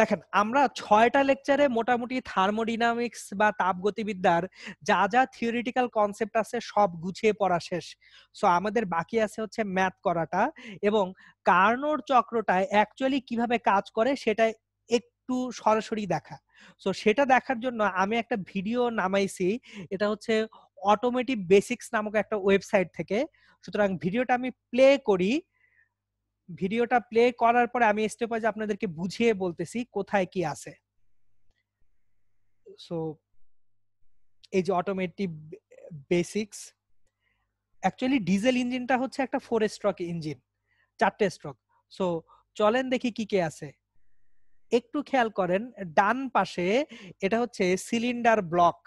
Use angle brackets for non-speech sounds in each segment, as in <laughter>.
দেখেন আমরা ছয়টা লেকচারে মোটামুটি থার্মোডিনামিক্স বা তাপগতিবিদ্যার যা যা থিওরিটিক্যাল কনসেপ্ট আছে সব গুছিয়ে পড়া শেষ সো আমাদের বাকি আছে হচ্ছে ম্যাথ করাটা এবং কার্নোর চক্রটায় অ্যাকচুয়ালি কিভাবে কাজ করে সেটা একটু সরাসরি দেখা সো সেটা দেখার জন্য আমি একটা ভিডিও নামাইছি এটা হচ্ছে অটোমেটিক বেসিক্স নামক একটা ওয়েবসাইট থেকে সুতরাং ভিডিওটা আমি প্লে করি ভিডিওটা প্লে করার পরে আমি স্টেপ ওয়াইজ আপনাদেরকে বুঝিয়ে বলতেছি কোথায় কি আছে সো এই যে অটোমেটিক বেসিক্স অ্যাকচুয়ালি ডিজেল ইঞ্জিনটা হচ্ছে একটা ফোর স্ট্রক ইঞ্জিন চারটে স্ট্রক সো চলেন দেখি কি কি আছে একটু খেয়াল করেন ডান পাশে এটা হচ্ছে সিলিন্ডার ব্লক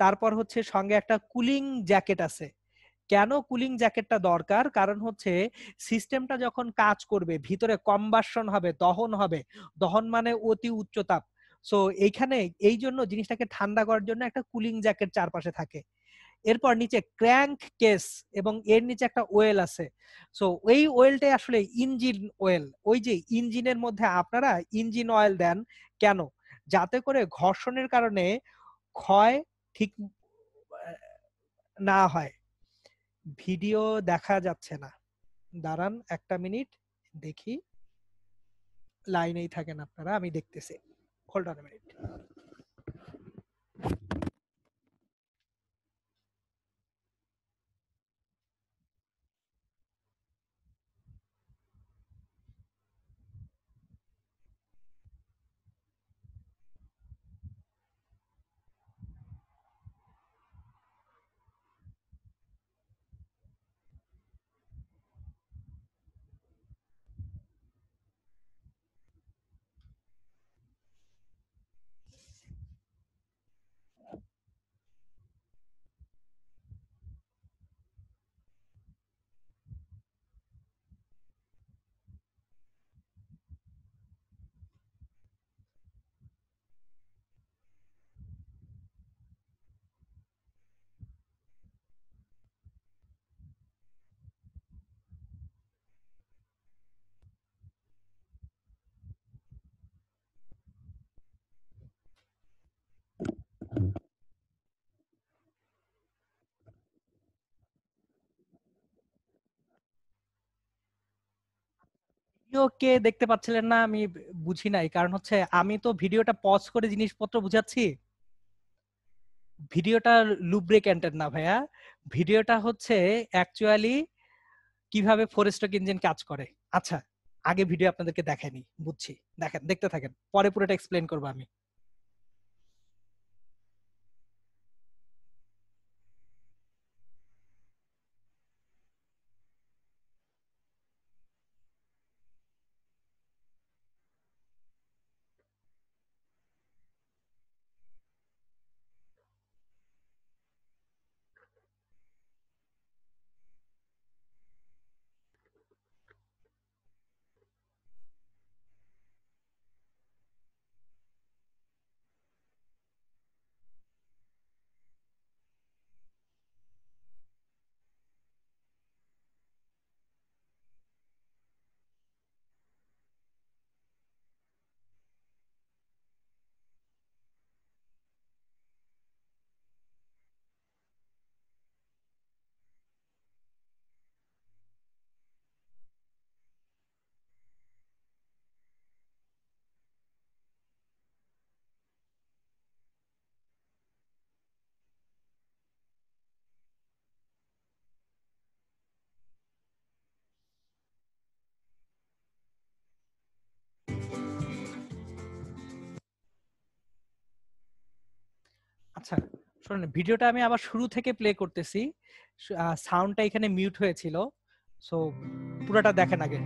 তারপর হচ্ছে সঙ্গে একটা কুলিং জ্যাকেট আছে কেন কুলিং জ্যাকেটটা দরকার কারণ হচ্ছে সিস্টেমটা যখন কাজ করবে ভিতরে কম্বাসন হবে দহন হবে দহন মানে অতি উচ্চ তাপ সো এইখানে এই জন্য জিনিসটাকে ঠান্ডা করার জন্য একটা কুলিং জ্যাকেট চারপাশে থাকে এরপর নিচে ক্র্যাঙ্ক কেস এবং এর নিচে একটা ওয়েল আছে সো এই ওয়েলটাই আসলে ইঞ্জিন ওয়েল ওই যে ইঞ্জিনের মধ্যে আপনারা ইঞ্জিন অয়েল দেন কেন যাতে করে ঘর্ষণের কারণে ক্ষয় ঠিক না হয় ভিডিও দেখা যাচ্ছে না দাঁড়ান একটা মিনিট দেখি লাইনেই থাকেন আপনারা আমি দেখতেছি হোল্ড অন মিনিট ভিডিও কে দেখতে পাচ্ছিলেন না আমি বুঝি নাই কারণ হচ্ছে আমি তো ভিডিওটা পজ করে জিনিসপত্র বুঝাচ্ছি ভিডিওটা লুব্রিকেন্টেড না ভাইয়া ভিডিওটা হচ্ছে অ্যাকচুয়ালি কিভাবে ফরেস্টক ইঞ্জিন কাজ করে আচ্ছা আগে ভিডিও আপনাদেরকে দেখাইনি বুঝছি দেখেন দেখতে থাকেন পরে পুরোটা এক্সপ্লেন করবো আমি আচ্ছা শুনুন ভিডিওটা আমি আবার শুরু থেকে প্লে করতেছি সাউন্ডটা এখানে মিউট হয়েছিল সো পুরোটা দেখেন আগে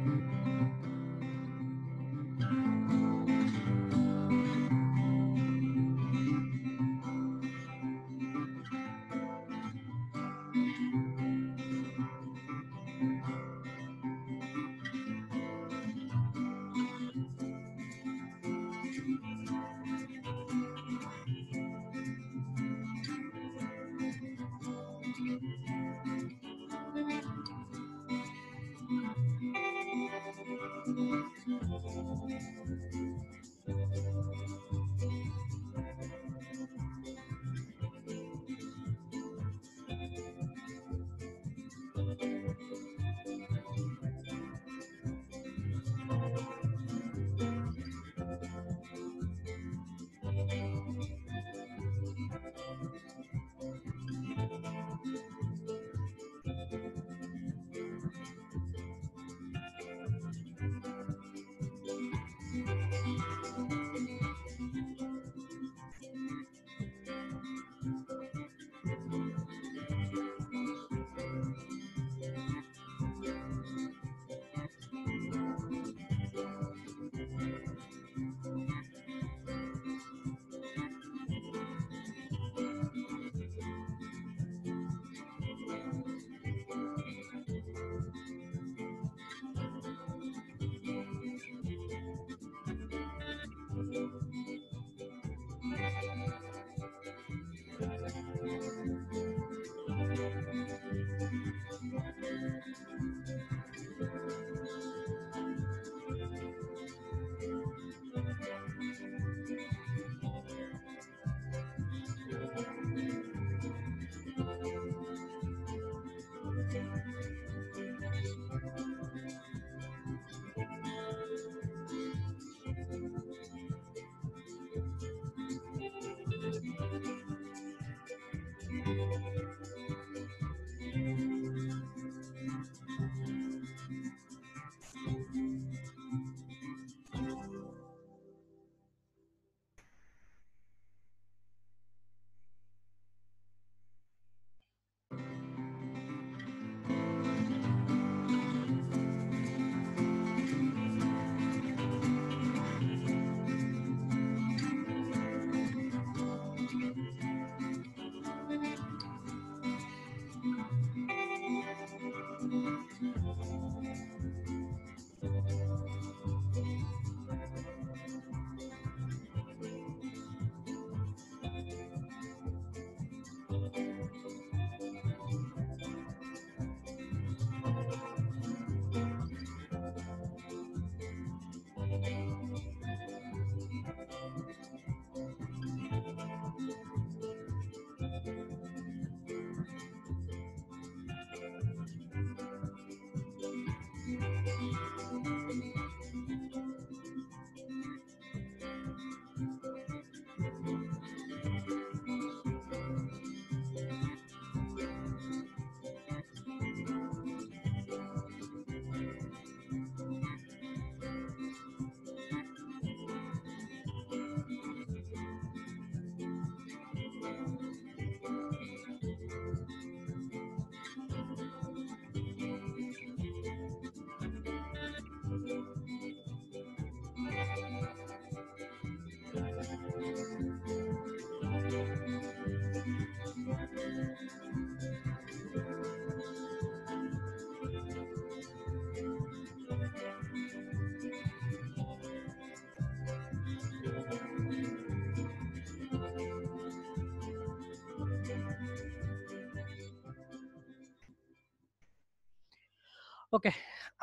ওকে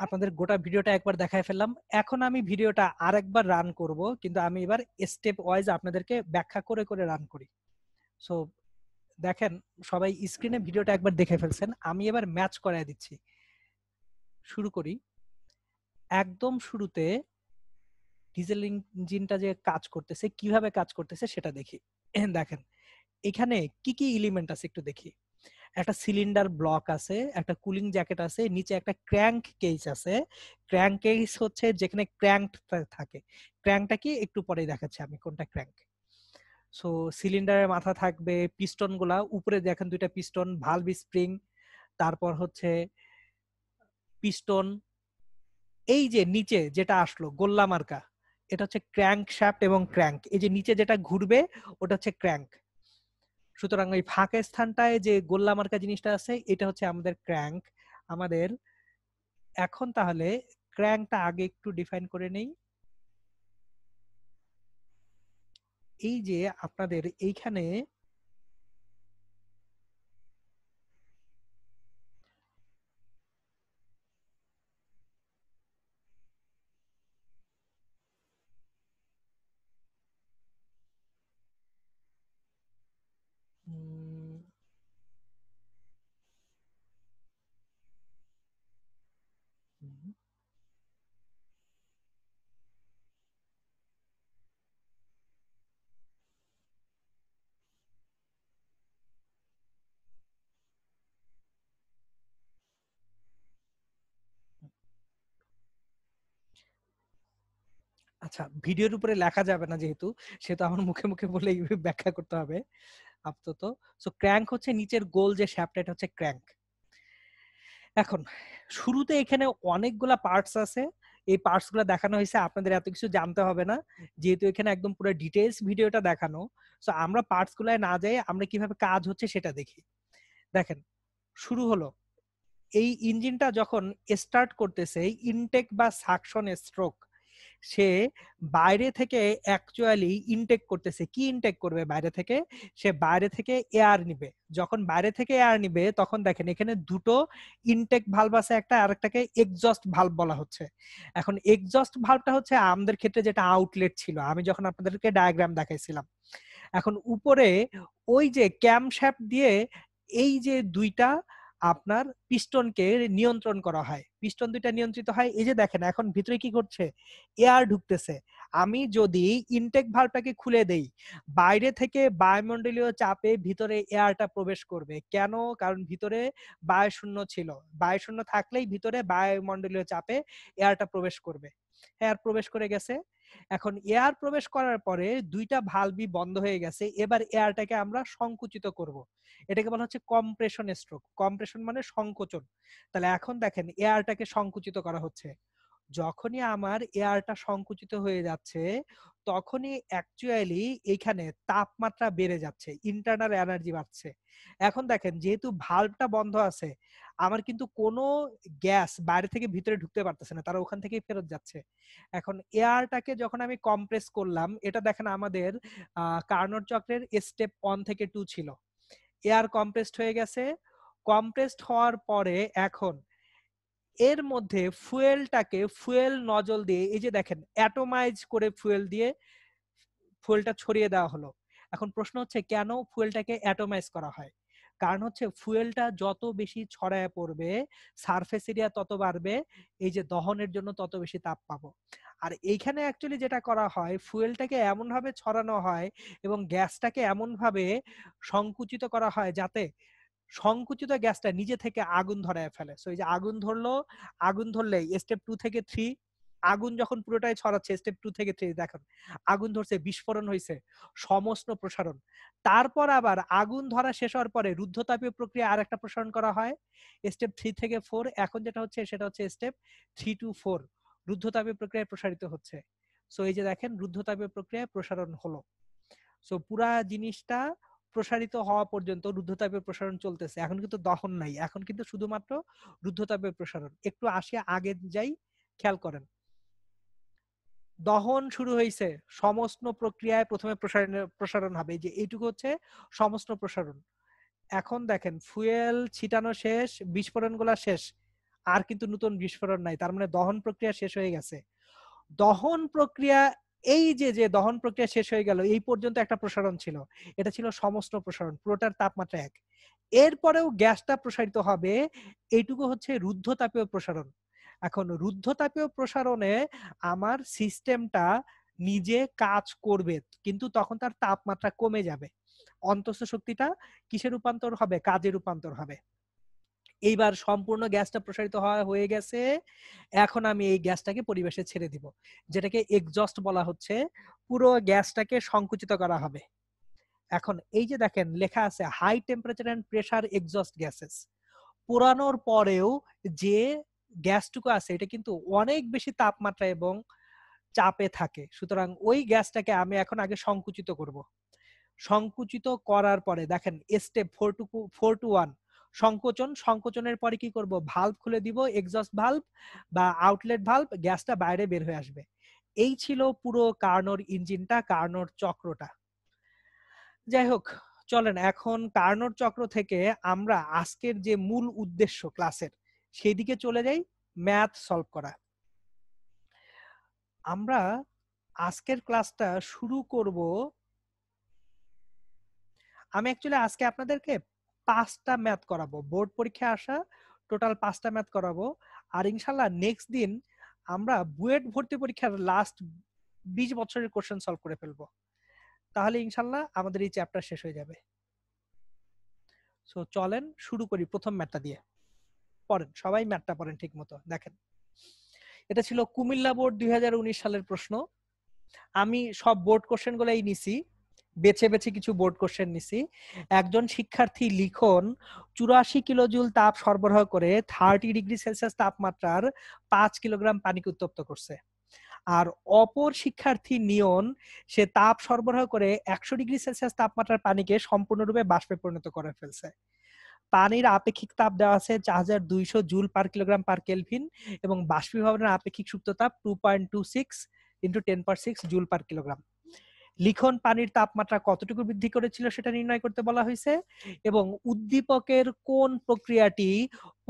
আপনাদের গোটা ভিডিওটা একবার দেখায় ফেললাম এখন আমি ভিডিওটা আরেকবার রান করব কিন্তু আমি এবার স্টেপ ওয়াইজ আপনাদেরকে ব্যাখ্যা করে করে রান করি সো দেখেন সবাই স্ক্রিনে ভিডিওটা একবার দেখে ফেলছেন আমি এবার ম্যাচ করায় দিচ্ছি শুরু করি একদম শুরুতে ডিজেল ইঞ্জিনটা যে কাজ করতেছে কিভাবে কাজ করতেছে সেটা দেখি দেখেন এখানে কি কি এলিমেন্ট আছে একটু দেখি একটা সিলিন্ডার ব্লক আছে একটা কুলিং জ্যাকেট আছে নিচে একটা ক্র্যাঙ্ক কেস আছে ক্র্যাঙ্ক কেস হচ্ছে যেখানে ক্র্যাঙ্ক থাকে ক্র্যাঙ্কটা কি একটু পরেই দেখাচ্ছি আমি কোনটা ক্র্যাঙ্ক সো সিলিন্ডারের মাথা থাকবে পিস্টন গুলা উপরে দেখেন দুইটা পিস্টন ভালভ স্প্রিং তারপর হচ্ছে পিস্টন এই যে নিচে যেটা আসলো গোল্লা মার্কা এটা হচ্ছে ক্র্যাঙ্ক শ্যাফট এবং ক্র্যাঙ্ক এই যে নিচে যেটা ঘুরবে ওটা হচ্ছে ক্র্যাঙ্ক সুতরাং ওই ফাঁকা স্থানটায় যে গোল্লা মার্কা জিনিসটা আছে এটা হচ্ছে আমাদের ক্র্যাঙ্ক আমাদের এখন তাহলে ক্র্যাঙ্কটা আগে একটু ডিফাইন করে নেই এই যে আপনাদের এইখানে আচ্ছা ভিডিওর উপরে লেখা যাবে না যেহেতু সেহেতু আমার মুখে মুখে বলে <laughs> ব্যাখ্যা করতে হবে আপাতত সো ক্র্যাঙ্ক হচ্ছে নিচের গোল যে শ্যাপটা এটা হচ্ছে ক্র্যাঙ্ক এখন শুরুতে এখানে অনেকগুলা পার্টস আছে এই পার্টসগুলো দেখানো হয়েছে আপনাদের এত কিছু জানতে হবে না যেহেতু এখানে একদম পুরো ডিটেলস ভিডিওটা দেখানো সো আমরা পার্টসগুলো না যাই আমরা কিভাবে কাজ হচ্ছে সেটা দেখি দেখেন শুরু হলো এই ইঞ্জিনটা যখন স্টার্ট করতেছে ইনটেক বা সাকশন স্ট্রোক সে বাইরে থেকে অ্যাকচুয়ালি ইনটেক করতেছে কি ইনটেক করবে বাইরে থেকে সে বাইরে থেকে এয়ার নিবে যখন বাইরে থেকে এয়ার নিবে তখন দেখেন এখানে দুটো ইনটেক ভাল্ব আছে একটা আরেকটাকে এক্সস্ট ভাল্ব বলা হচ্ছে এখন এক্সস্ট ভাল্বটা হচ্ছে আমাদের ক্ষেত্রে যেটা আউটলেট ছিল আমি যখন আপনাদেরকে ডায়াগ্রাম দেখাইছিলাম এখন উপরে ওই যে ক্যাম্প শ্যাপ দিয়ে এই যে দুইটা আপনার পিস্টনকে নিয়ন্ত্রণ করা হয় পিস্টন দুইটা নিয়ন্ত্রিত হয় এই যে দেখেন এখন ভিতরে কি করছে এয়ার ঢুকতেছে আমি যদি ইনটেক ভালভটাকে খুলে দেই বাইরে থেকে বায়ুমণ্ডলীয় চাপে ভিতরে এয়ারটা প্রবেশ করবে কেন কারণ ভিতরে বায়ুশূন্য ছিল বায়ুশূন্য থাকলেই ভিতরে বায়ুমণ্ডলীয় চাপে এয়ারটা প্রবেশ করবে এয়ার প্রবেশ করে গেছে এখন এয়ার প্রবেশ করার পরে দুইটা ভালভি বন্ধ হয়ে গেছে এবার এয়ারটাকে আমরা সংকুচিত করব। এটাকে বলা হচ্ছে কম্প্রেশন স্ট্রোক কম্প্রেশন মানে সংকোচন তাহলে এখন দেখেন এয়ারটাকে সংকুচিত করা হচ্ছে যখনই আমার এয়ারটা সংকুচিত হয়ে যাচ্ছে তখনই অ্যাকচুয়ালি এখানে তাপমাত্রা বেড়ে যাচ্ছে ইন্টারনাল এনার্জি বাড়ছে এখন দেখেন যেহেতু ভাল্বটা বন্ধ আছে আমার কিন্তু কোনো গ্যাস বাইরে থেকে ভিতরে ঢুকতে পারতেছে না তারা ওখান থেকেই ফেরত যাচ্ছে এখন এয়ারটাকে যখন আমি কম্প্রেস করলাম এটা দেখেন আমাদের কার্নট চক্রের স্টেপ ওয়ান থেকে টু ছিল এয়ার কম্প্রেসড হয়ে গেছে কম্প্রেসড হওয়ার পরে এখন এর মধ্যে ফুয়েলটাকে ফুয়েল নজল দিয়ে এই যে দেখেন অ্যাটোমাইজ করে ফুয়েল দিয়ে ফুয়েলটা ছড়িয়ে দেওয়া হলো এখন প্রশ্ন হচ্ছে কেন ফুয়েলটাকে অ্যাটোমাইজ করা হয় কারণ হচ্ছে ফুয়েলটা যত বেশি ছড়ায় পড়বে সারফেস এরিয়া তত বাড়বে এই যে দহনের জন্য তত বেশি তাপ পাবো আর এইখানে অ্যাকচুয়ালি যেটা করা হয় ফুয়েলটাকে এমনভাবে ছড়ানো হয় এবং গ্যাসটাকে এমনভাবে সংকুচিত করা হয় যাতে সংকুচিত গ্যাসটা নিজে থেকে আগুন ধরায় ফেলে সো এই যে আগুন ধরলো আগুন ধরলে স্টেপ টু থেকে থ্রি আগুন যখন পুরোটাই ছড়াচ্ছে স্টেপ টু থেকে থ্রি দেখুন আগুন ধরছে বিস্ফোরণ হয়েছে সমস্ত প্রসারণ তারপর আবার আগুন ধরা শেষ হওয়ার পরে রুদ্ধতাপীয় প্রক্রিয়া আর একটা প্রসারণ করা হয় স্টেপ থ্রি থেকে ফোর এখন যেটা হচ্ছে সেটা হচ্ছে স্টেপ থ্রি টু ফোর রুদ্ধতাপীয় প্রক্রিয়ায় প্রসারিত হচ্ছে সো এই যে দেখেন রুদ্ধতাপীয় প্রক্রিয়ায় প্রসারণ হলো সো পুরা জিনিসটা প্রসারিত হওয়া পর্যন্ত রুদ্ধতাপের প্রসারণ চলতেছে এখন কিন্তু দহন নাই এখন কিন্তু শুধুমাত্র রুদ্ধতাপের প্রসারণ একটু আসিয়া আগে যাই খেয়াল করেন দহন শুরু হয়েছে সমস্ত প্রক্রিয়ায় প্রথমে প্রসারণ প্রসারণ হবে যে এইটুকু হচ্ছে সমস্ত প্রসারণ এখন দেখেন ফুয়েল ছিটানো শেষ বিস্ফোরণ গুলা শেষ আর কিন্তু নতুন বিস্ফোরণ নাই তার মানে দহন প্রক্রিয়া শেষ হয়ে গেছে দহন প্রক্রিয়া এই যে যে দহন প্রক্রিয়া শেষ হয়ে গেল এই পর্যন্ত একটা প্রসারণ ছিল এটা ছিল সমস্ত প্রসারণ পুরোটার তাপমাত্রা এক এরপরেও গ্যাসটা প্রসারিত হবে এইটুকু হচ্ছে রুদ্ধ তাপীয় প্রসারণ এখন রুদ্ধ তাপীয় প্রসারণে আমার সিস্টেমটা নিজে কাজ করবে কিন্তু তখন তার তাপমাত্রা কমে যাবে অন্তঃস্থ শক্তিটা কিসে রূপান্তর হবে কাজে রূপান্তর হবে এইবার সম্পূর্ণ গ্যাসটা প্রসারিত হওয়া হয়ে গেছে এখন আমি এই গ্যাসটাকে পরিবেশে ছেড়ে দিব যেটাকে এক্সস্ট বলা হচ্ছে পুরো গ্যাসটাকে সংকুচিত করা হবে এখন এই যে দেখেন লেখা আছে high temperature and pressure exhaust gases পোড়ানোর পরেও যে গ্যাসটুকু আছে এটা কিন্তু অনেক বেশি তাপমাত্রা এবং চাপে থাকে সুতরাং ওই গ্যাসটাকে আমি এখন আগে সংকুচিত করব সংকুচিত করার পরে দেখেন step four to four to one সংকোচন সংকোচনের পরে কি করব ভাল্ব খুলে দিব এক্সস্ট ভাল্ব বা আউটলেট ভাল্ব গ্যাসটা বাইরে বের হয়ে আসবে এই ছিল পুরো কার্নোর ইঞ্জিনটা কার্নোর চক্রটা যাই হোক চলেন এখন কার্নোর চক্র থেকে আমরা আজকের যে মূল উদ্দেশ্য ক্লাসের সেই দিকে চলে যাই ম্যাথ সলভ করা আমরা আজকের ক্লাসটা শুরু করব আমি অ্যাকচুয়ালি আজকে আপনাদেরকে পাঁচটা ম্যাথ করাবো বোর্ড পরীক্ষায় আসা টোটাল পাঁচটা ম্যাথ করাবো আর ইনশাল্লাহ নেক্সট দিন আমরা বুয়েট ভর্তি পরীক্ষার লাস্ট বিশ বছরের কোশ্চেন সলভ করে ফেলবো তাহলে ইনশাল্লাহ আমাদের এই চ্যাপ্টার শেষ হয়ে যাবে সো চলেন শুরু করি প্রথম ম্যাটটা দিয়ে পড়েন সবাই ম্যাটটা পড়েন ঠিক মতো দেখেন এটা ছিল কুমিল্লা বোর্ড দুই সালের প্রশ্ন আমি সব বোর্ড কোশ্চেন গুলাই নিছি বেছে বেছে কিছু বোর্ড কোশ্চেন নিছি একজন শিক্ষার্থী লিখন চুরাশি কিলোজুল তাপ সরবরাহ করে থার্টি ডিগ্রি সেলসিয়াস তাপমাত্রার পাঁচ কিলোগ্রাম পানিকে উত্তপ্ত করছে আর অপর শিক্ষার্থী নিয়ন সে তাপ সরবরাহ করে একশো ডিগ্রি সেলসিয়াস তাপমাত্রার পানিকে সম্পূর্ণরূপে বাষ্পে পরিণত করে ফেলছে পানির আপেক্ষিক তাপ দেওয়া আছে চার হাজার দুইশো joule per kilogram per kelvin এবং বাষ্পীভবনের আপেক্ষিক সুপ্ত তাপ two point two six into ten per six joule per kilogram লিখন পানির তাপমাত্রা কতটুকু বৃদ্ধি করেছিল সেটা নির্ণয় করতে বলা হয়েছে এবং উদ্দীপকের কোন প্রক্রিয়াটি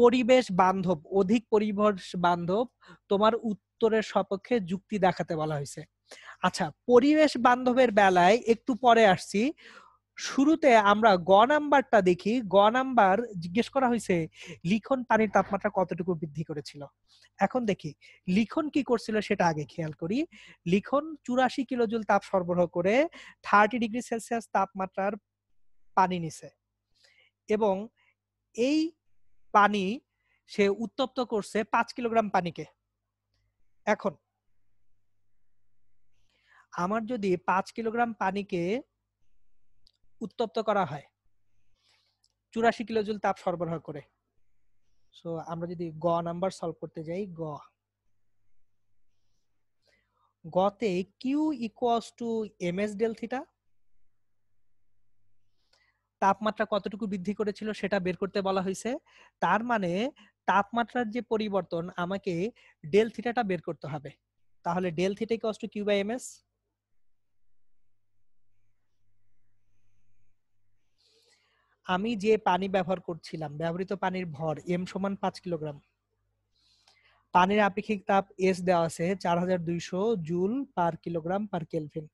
পরিবেশ বান্ধব অধিক পরিবেশ বান্ধব তোমার উত্তরের সপক্ষে যুক্তি দেখাতে বলা হয়েছে আচ্ছা পরিবেশ বান্ধবের বেলায় একটু পরে আসছি শুরুতে আমরা গ নাম্বারটা দেখি গ নাম্বার জিজ্ঞেস করা হয়েছে লিখন পানির তাপমাত্রা কতটুকু বৃদ্ধি করেছিল এখন দেখি লিখন কি করছিল সেটা আগে খেয়াল করি লিখন চুরাশি কিলোজুল তাপ সরবরাহ করে থার্টি ডিগ্রি সেলসিয়াস তাপমাত্রার পানি নিছে এবং এই পানি সে উত্তপ্ত করছে পাঁচ কিলোগ্রাম পানিকে এখন আমার যদি পাঁচ কিলোগ্রাম পানিকে উত্তপ্ত করা হয় চুরাশি কিলো জুল তাপ সরবরাহ করে সো আমরা যদি গ নাম্বার সলভ করতে যাই গ গতে Q equals to M S del theta তাপমাত্রা কতটুকু বৃদ্ধি করেছিল সেটা বের করতে বলা হয়েছে তার মানে তাপমাত্রার যে পরিবর্তন আমাকে ডেল থিটাটা বের করতে হবে তাহলে del theta equals to Q by M S আমি যে পানি ব্যবহার করছিলাম ব্যবহৃত পানির ভর এম সমান পাঁচ কিলোগ্রাম পানির আপেক্ষিক তাপ এস দেওয়া আছে চার হাজার দুইশো joule per kilogram per kelvin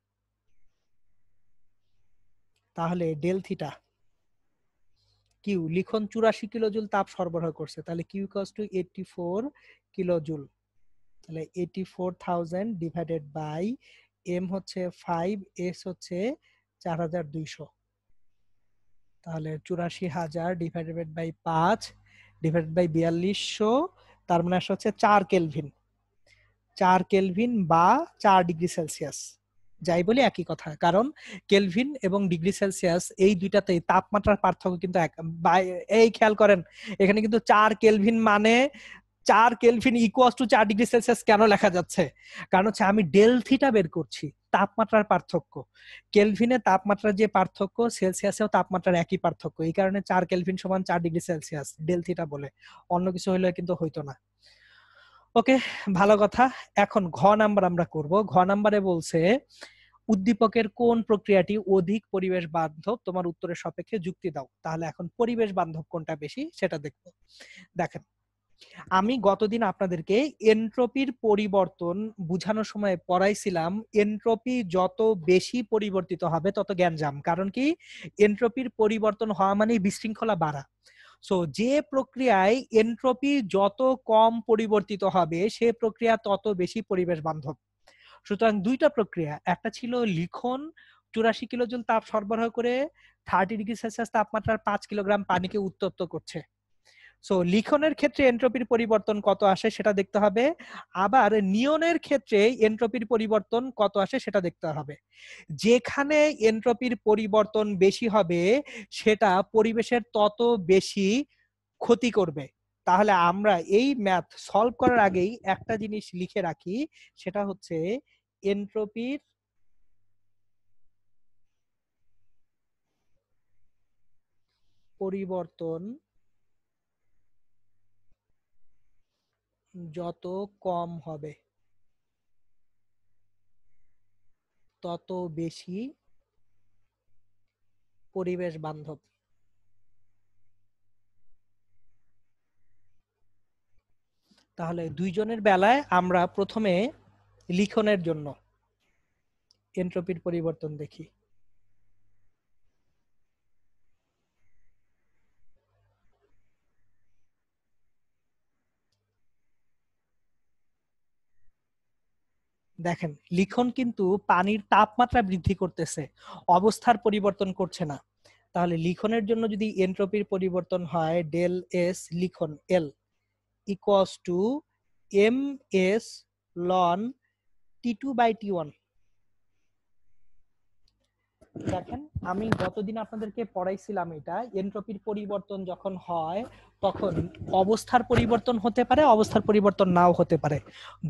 তাহলে ডেল থিটা কিউ লিখন চুরাশি জুল তাপ সরবরাহ করছে তাহলে কিউ কস টু এইটি ফোর জুল তাহলে eighty four thousand divided by M হচ্ছে ফাইভ এস হচ্ছে চার হাজার দুইশো তাহলে চুরাশি হাজার ডিভাইডেড বাই পাঁচ ডিভাইডেড বাই বিয়াল্লিশশো তার মানে আসলে হচ্ছে চার কেলভিন চার কেলভিন বা চার ডিগ্রি সেলসিয়াস যাই বলি একই কথা কারণ কেলভিন এবং ডিগ্রি সেলসিয়াস এই দুইটাতেই তাপমাত্রার পার্থক্য কিন্তু এক এই খেয়াল করেন এখানে কিন্তু চার কেলভিন মানে চার কেলভিন ইকুয়াস টু চার ডিগ্রি সেলসিয়াস কেন লেখা যাচ্ছে কারণ হচ্ছে আমি ডেলথিটা বের করছি তাপমাত্রার পার্থক্য কেলভিনে তাপমাত্রার যে পার্থক্য সেলসিয়াসেও তাপমাত্রার একই পার্থক্য এই কারণে চার কেলভিন সমান চার ডিগ্রি সেলসিয়াস ডেলথিটা বলে অন্য কিছু হইলে কিন্তু হইতো না ওকে ভালো কথা এখন ঘ নাম্বার আমরা করব ঘ নাম্বারে বলছে উদ্দীপকের কোন প্রক্রিয়াটি অধিক পরিবেশ বান্ধব তোমার উত্তরের সাপেক্ষে যুক্তি দাও তাহলে এখন পরিবেশ বান্ধব কোনটা বেশি সেটা দেখব দেখেন আমি গতদিন আপনাদেরকে এনট্রপির পরিবর্তন বুঝানোর সময় পড়াইছিলাম এনট্রপি যত বেশি পরিবর্তিত হবে তত জ্ঞানজাম কারণ কি এনট্রপির পরিবর্তন হওয়া মানে বিশৃঙ্খলা বাড়া সো যে প্রক্রিয়ায় এনট্রপি যত কম পরিবর্তিত হবে সে প্রক্রিয়া তত বেশি পরিবেশ বান্ধব সুতরাং দুইটা প্রক্রিয়া একটা ছিল লিখন চুরাশি কিলোজুল তাপ সরবরাহ করে থার্টি ডিগ্রি সেলসিয়াস তাপমাত্রার পাঁচ কিলোগ্রাম পানিকে উত্তপ্ত করছে সো লিখনের ক্ষেত্রে এন্ট্রপির পরিবর্তন কত আসে সেটা দেখতে হবে আবার নিয়নের ক্ষেত্রে এন্ট্রপির পরিবর্তন কত আসে সেটা দেখতে হবে যেখানে এন্ট্রপির পরিবর্তন বেশি হবে সেটা পরিবেশের তত বেশি ক্ষতি করবে তাহলে আমরা এই ম্যাথ সলভ করার আগেই একটা জিনিস লিখে রাখি সেটা হচ্ছে এন্ট্রপির পরিবর্তন যত কম হবে তত বেশি পরিবেশ বান্ধব তাহলে দুইজনের বেলায় আমরা প্রথমে লিখনের জন্য এন্ট্রপির পরিবর্তন দেখি দেখেন লিখন কিন্তু পানির তাপমাত্রা বৃদ্ধি করতেছে অবস্থার পরিবর্তন করছে না তাহলে লিখনের জন্য যদি এনট্রপির পরিবর্তন হয় ডেল এস লিখন L equals to M S ln T two by T one দেখেন আমি গতদিন আপনাদেরকে পড়াইছিলাম এটা এনট্রপির পরিবর্তন যখন হয় তখন অবস্থার পরিবর্তন হতে পারে অবস্থার পরিবর্তন নাও হতে পারে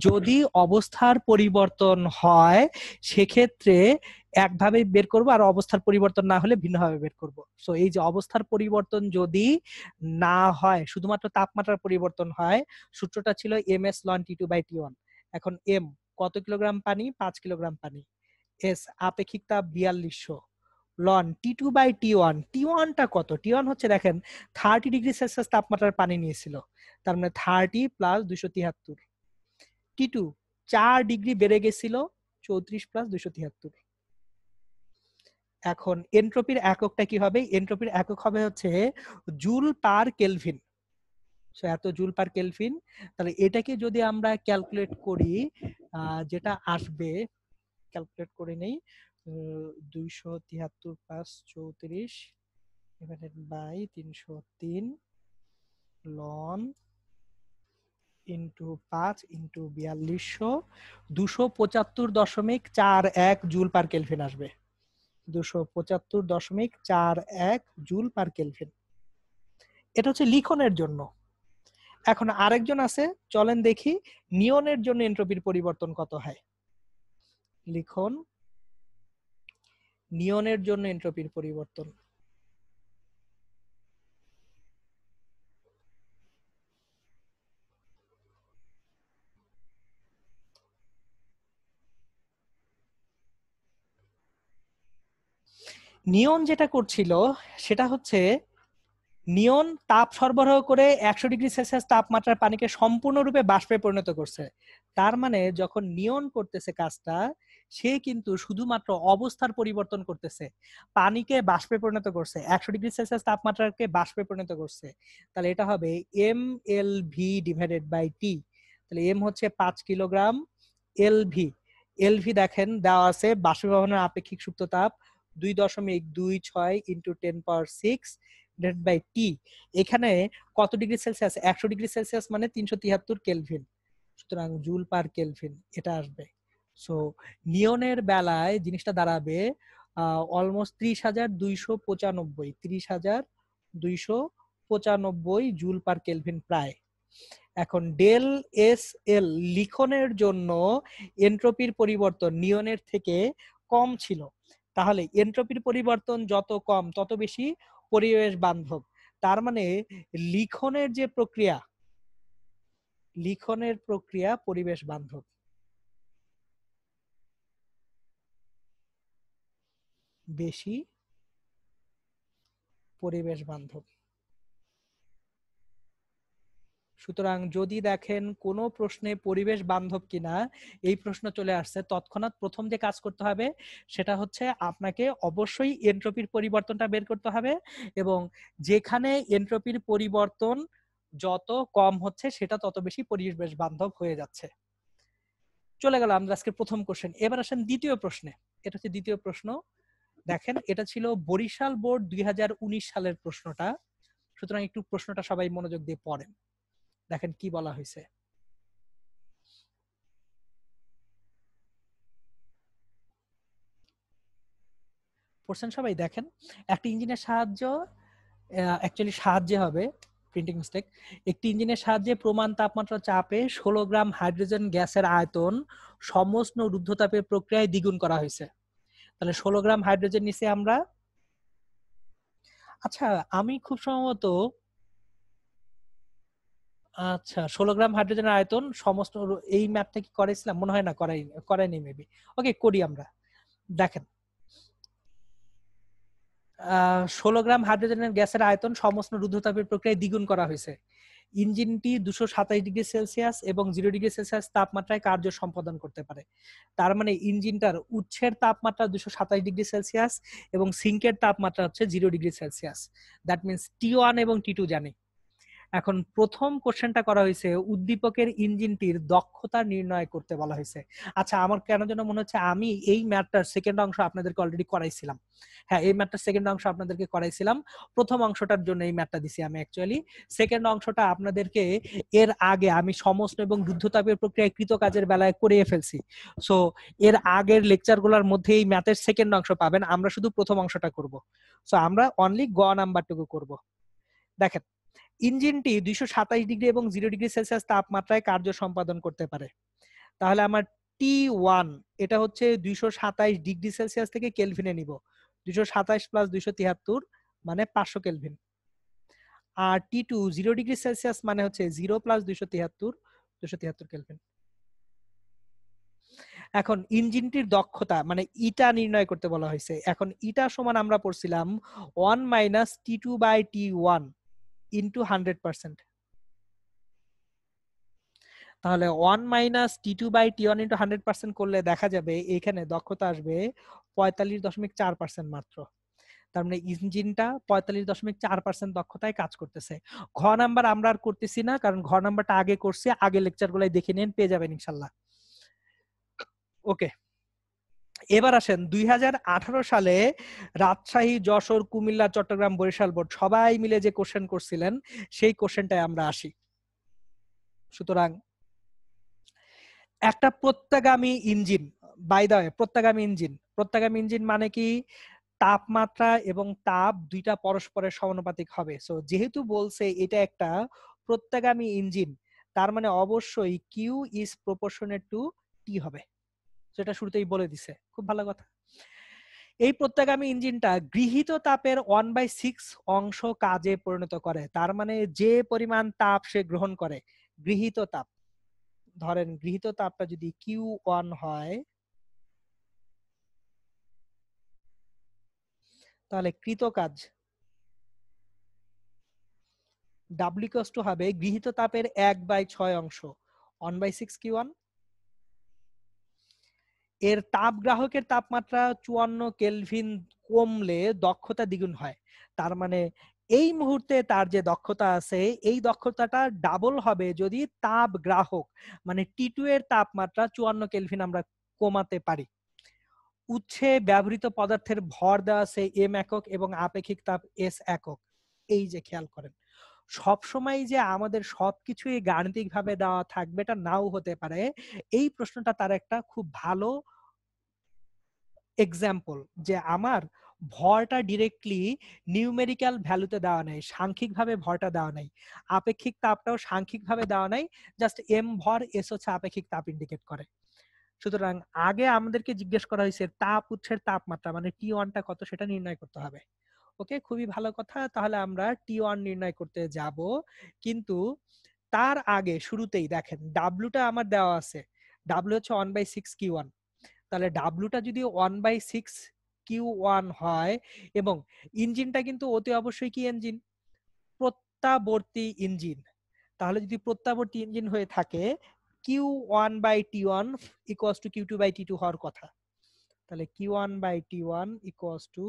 যদি অবস্থার পরিবর্তন হয় সেক্ষেত্রে একভাবে বের করব আর অবস্থার পরিবর্তন না হলে ভিন্নভাবে বের করব সো এই যে অবস্থার পরিবর্তন যদি না হয় শুধুমাত্র তাপমাত্রার পরিবর্তন হয় সূত্রটা ছিল M S ln T two by T one এখন এম কত কিলোগ্রাম পানি পাঁচ কিলোগ্রাম পানি এস আপেক্ষিক তাপ বিয়াল্লিশশো ln T two by T one T ওয়ানটা কত টি ওয়ান হচ্ছে দেখেন থার্টি ডিগ্রি সেলসিয়াস তাপমাত্রার পানি নিয়েছিল তার মানে থার্টি প্লাস দুশো তিয়াত্তর টি টু চার ডিগ্রি বেড়ে গেছিল চৌত্রিশ প্লাস দুশো তিয়াত্তর এখন এন্ট্রপির এককটা কি হবে এন্ট্রপির একক হবে হচ্ছে জুল পার কেলভিন সো এত জুল পার কেলভিন তাহলে এটাকে যদি আমরা ক্যালকুলেট করি যেটা আসবে ক্যালকুলেট করে নেই দুইশো তিয়াত্তর পাঁচ চৌত্রিশ ডিভাইডেড বাই তিনশো তিন লন ইন্টু পাঁচ ইন্টু বিয়াল্লিশশো দুশো পঁচাত্তর দশমিক চার এক জুল পার কেলফিন আসবে দুশো পঁচাত্তর দশমিক চার এক জুল পার কেলফিন এটা হচ্ছে লিখনের জন্য এখন আরেকজন আছে চলেন দেখি নিয়নের জন্য এন্ট্রপির পরিবর্তন কত হয় লিখন নিয়নের জন্য এন্ট্রপির পরিবর্তন নিয়ন যেটা করছিল সেটা হচ্ছে নিয়ন তাপ সরবরাহ করে একশো ডিগ্রি সেলসিয়াস তাপমাত্রার পানিকে সম্পূর্ণরূপে বাষ্পে পরিণত করছে তার মানে যখন নিয়ন করতেছে কাজটা সে কিন্তু শুধুমাত্র অবস্থার পরিবর্তন করতেছে পানিকে বাষ্পে পরিণত করছে একশো ডিগ্রি সেলসিয়াস তাপমাত্রাকে বাষ্পে পরিণত করছে তাহলে এটা হবে M L V divided by T তাহলে এম হচ্ছে পাঁচ kilogram L V L V দেখেন দেওয়া আছে বাষ্পীভবনের আপেক্ষিক সুপ্ত তাপ দুই দশমিক দুই ছয় into ten power six divide by T এখানে কত ডিগ্রি সেলসিয়াস একশো ডিগ্রি সেলসিয়াস মানে তিনশো তিয়াত্তর কেলভিন সুতরাং জুল পার কেলভিন এটা আসবে সো নিয়নের বেলায় জিনিসটা দাঁড়াবে অলমোস্ট ত্রিশ হাজার দুইশো পঁচানব্বই ত্রিশ হাজার দুইশো পঁচানব্বই জুল পার কেলভিন প্রায় এখন ডেল এস এল লিখনের জন্য এন্ট্রপির পরিবর্তন নিয়নের থেকে কম ছিল তাহলে এন্ট্রপির পরিবর্তন যত কম তত বেশি পরিবেশ বান্ধব তার মানে লিখনের যে প্রক্রিয়া লিখনের প্রক্রিয়া পরিবেশ বান্ধব বেশি পরিবেশ বান্ধব সুতরাং যদি দেখেন কোন প্রশ্নে পরিবেশ বান্ধব কিনা এই প্রশ্ন চলে আসছে তৎক্ষণাৎ প্রথম যে কাজ করতে হবে সেটা হচ্ছে আপনাকে অবশ্যই এন্ট্রপির পরিবর্তনটা বের করতে হবে এবং যেখানে এন্ট্রপির পরিবর্তন যত কম হচ্ছে সেটা তত বেশি পরিবেশ বান্ধব হয়ে যাচ্ছে চলে গেলাম আজকে প্রথম কোশ্চেন এবার আসেন দ্বিতীয় প্রশ্নে এটা হচ্ছে দ্বিতীয় প্রশ্ন দেখেন এটা ছিল বরিশাল বোর্ড দুই সালের প্রশ্নটা সুতরাং একটু প্রশ্নটা সবাই মনোযোগ দিয়ে পড়েন দেখেন কি বলা হয়েছে পড়ছেন সবাই দেখেন ইঞ্জিনের সাহায্য অ্যাকচুয়ালি সাহায্যে হবে প্রিন্টিং মিস্টেক একটি ইঞ্জিনের সাহায্যে প্রমাণ তাপমাত্রা চাপে ষোলো গ্রাম হাইড্রোজেন গ্যাসের আয়তন সমস্ত রুদ্ধতাপের প্রক্রিয়ায় দ্বিগুণ করা হয়েছে তাহলে ষোলো গ্রাম হাইড্রোজেন নিছি আমরা আচ্ছা আমি খুব সম্ভবত আচ্ছা ষোলো গ্রাম হাইড্রোজেন আয়তন সমস্ত এই ম্যাপটা কি করেছিলাম মনে হয় না করাই করাইনি মেবি ওকে করি আমরা দেখেন ষোলো গ্রাম হাইড্রোজেনের গ্যাসের আয়তন সমস্ত রুদ্ধতাপের প্রক্রিয়ায় দ্বিগুণ করা হয়েছে ইঞ্জিনটি দুশো সাতাশ ডিগ্রি সেলসিয়াস এবং জিরো ডিগ্রি সেলসিয়াস তাপমাত্রায় কার্য সম্পাদন করতে পারে তার মানে ইঞ্জিনটার উচ্ছের তাপমাত্রা দুশো সাতাশ ডিগ্রি সেলসিয়াস এবং সিঙ্কের তাপমাত্রা হচ্ছে zero degree Celsius that means T one এবং টি টু এখন প্রথম কোশ্চেনটা করা হয়েছে উদ্দীপকের ইঞ্জিনটির দক্ষতা নির্ণয় করতে বলা হয়েছে আচ্ছা আমার কেন যেন মনে হচ্ছে আমি এই ম্যাটটার সেকেন্ড অংশ আপনাদেরকে অলরেডি করাইছিলাম হ্যাঁ এই ম্যাটটার সেকেন্ড অংশ আপনাদেরকে করাইছিলাম প্রথম অংশটার জন্য এই ম্যাটটা দিছি আমি অ্যাকচুয়ালি সেকেন্ড অংশটা আপনাদেরকে এর আগে আমি সমস্ত এবং রুদ্ধতাপের প্রক্রিয়ায় কৃত কাজের বেলায় করিয়ে ফেলছি সো এর আগের লেকচারগুলোর মধ্যে এই ম্যাথের সেকেন্ড অংশ পাবেন আমরা শুধু প্রথম অংশটা করব সো আমরা অনলি গ নাম্বারটুকু করব দেখেন ইঞ্জিনটি দুইশো সাতাশ ডিগ্রি এবং জিরো ডিগ্রি সেলসিয়াস তাপমাত্রায় কার্য সম্পাদন করতে পারে তাহলে আমার টি ওয়ান এটা হচ্ছে দুইশো সাতাশ ডিগ্রি সেলসিয়াস থেকে কেলভিনে নিব দুইশো সাতাশ প্লাস দুইশো তিয়াত্তর মানে পাঁচশো কেলভিন আর T two zero degree Celsius মানে হচ্ছে জিরো প্লাস দুইশো তিয়াত্তর দুইশো তিয়াত্তর কেলভিন এখন ইঞ্জিনটির দক্ষতা মানে ইটা নির্ণয় করতে বলা হয়েছে এখন ইটা সমান আমরা পড়ছিলাম one minus T two by T one into hundred percent তাহলে one minus T two by T one into hundred percent করলে দেখা যাবে এখানে দক্ষতা আসবে পঁয়তাল্লিশ দশমিক চার পার্সেন্ট মাত্র তার মানে ইঞ্জিনটা পঁয়তাল্লিশ দশমিক চার পার্সেন্ট দক্ষতায় কাজ করতেছে ঘ নাম্বার আমরা আর করতেছি না কারণ ঘ নাম্বারটা আগে করছি আগে লেকচার গুলাই দেখে নিন পেয়ে যাবেন ইনশাল্লাহ ওকে এবার আসেন দুই সালে রাজশাহী যশোর কুমিল্লা চট্টগ্রাম বরিশাল বোর্ড সবাই মিলে যে কোশ্চেন করছিলেন সেই কোশ্চেনটায় আমরা আসি সুতরাং একটা প্রত্যাগামী ইঞ্জিন বাই দা প্রত্যাগামী ইঞ্জিন প্রত্যাগামী ইঞ্জিন মানে কি তাপমাত্রা এবং তাপ দুইটা পরস্পরের সমানুপাতিক হবে সো যেহেতু বলছে এটা একটা প্রত্যাগামী ইঞ্জিন তার মানে অবশ্যই কিউ ইজ প্রপোর্শনের টু টি হবে যেটা শুরুতেই বলে দিছে খুব ভালো কথা এই প্রত্যাগামী ইঞ্জিনটা গৃহীত তাপের ওয়ান বাই সিক্স অংশ কাজে পরিণত করে তার মানে যে পরিমাণ তাপ সে গ্রহণ করে গৃহীত তাপ ধরেন গৃহীত তাপটা যদি কিউ ওয়ান হয় তাহলে কৃত কাজ ডাব্লিউ কষ্ট হবে গৃহীত তাপের এক বাই ছয় অংশ one by six Q one এর তাপ গ্রাহকের তাপমাত্রা চুয়ান্ন কেলভিন কমলে দক্ষতা দ্বিগুণ হয় তার মানে এই মুহূর্তে তার যে দক্ষতা আছে এই দক্ষতাটা ডাবল হবে যদি তাপ গ্রাহক মানে টি টু এর তাপমাত্রা চুয়ান্ন কেলভিন আমরা কমাতে পারি উচ্ছে ব্যবহৃত পদার্থের ভর দেওয়া আছে এম একক এবং আপেক্ষিক তাপ এস একক এই যে খেয়াল করেন সবসময় যে আমাদের সবকিছুই ভাবে দেওয়া থাকবে এটা নাও হতে পারে এই প্রশ্নটা তার একটা খুব ভালো এক্সাম্পল যে আমার ভরটা ডিরেক্টলি নিউমেরিক্যাল ভ্যালুতে দেওয়া নাই সাংখ্যিকভাবে ভরটা দেওয়া নাই আপেক্ষিক তাপটাও সাংখ্যিকভাবে দেওয়া নাই জাস্ট এম ভর এস হচ্ছে আপেক্ষিক তাপ ইন্ডিকেট করে সুতরাং আগে আমাদেরকে জিজ্ঞেস করা হয়েছে তাপ উৎসের তাপমাত্রা মানে টি ওয়ানটা কত সেটা নির্ণয় করতে হবে ওকে খুবই ভালো কথা তাহলে আমরা টি ওয়ান নির্ণয় করতে যাব কিন্তু তার আগে শুরুতেই দেখেন ডাব্লুটা আমার দেওয়া আছে ডাব্লু হচ্ছে one by six Q one তাহলে ডাব্লুটা যদি one by six Q one হয় এবং ইঞ্জিনটা কিন্তু অতি অবশ্যই কি ইঞ্জিন প্রত্যাবর্তী ইঞ্জিন তাহলে যদি প্রত্যাবর্তী ইঞ্জিন হয়ে থাকে Q one by T one equals to Q two by T two হওয়ার কথা তাহলে Q one by T one equals to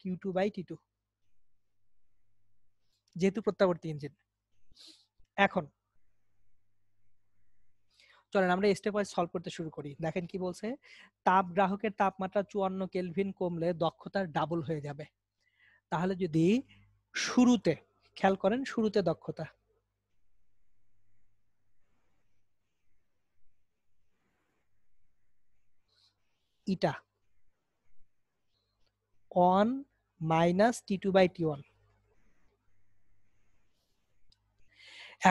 Q two by T two যেহেতু প্রত্যাবর্তী ইঞ্জিন এখন চলেন আমরা স্টেপ ওয়াইজ সলভ করতে শুরু করি দেখেন কি বলছে তাপ গ্রাহকের তাপমাত্রা চুয়ান্ন কেলভিন কমলে দক্ষতার ডাবল হয়ে যাবে তাহলে যদি শুরুতে খেয়াল করেন শুরুতে দক্ষতা eta one minus T two by T one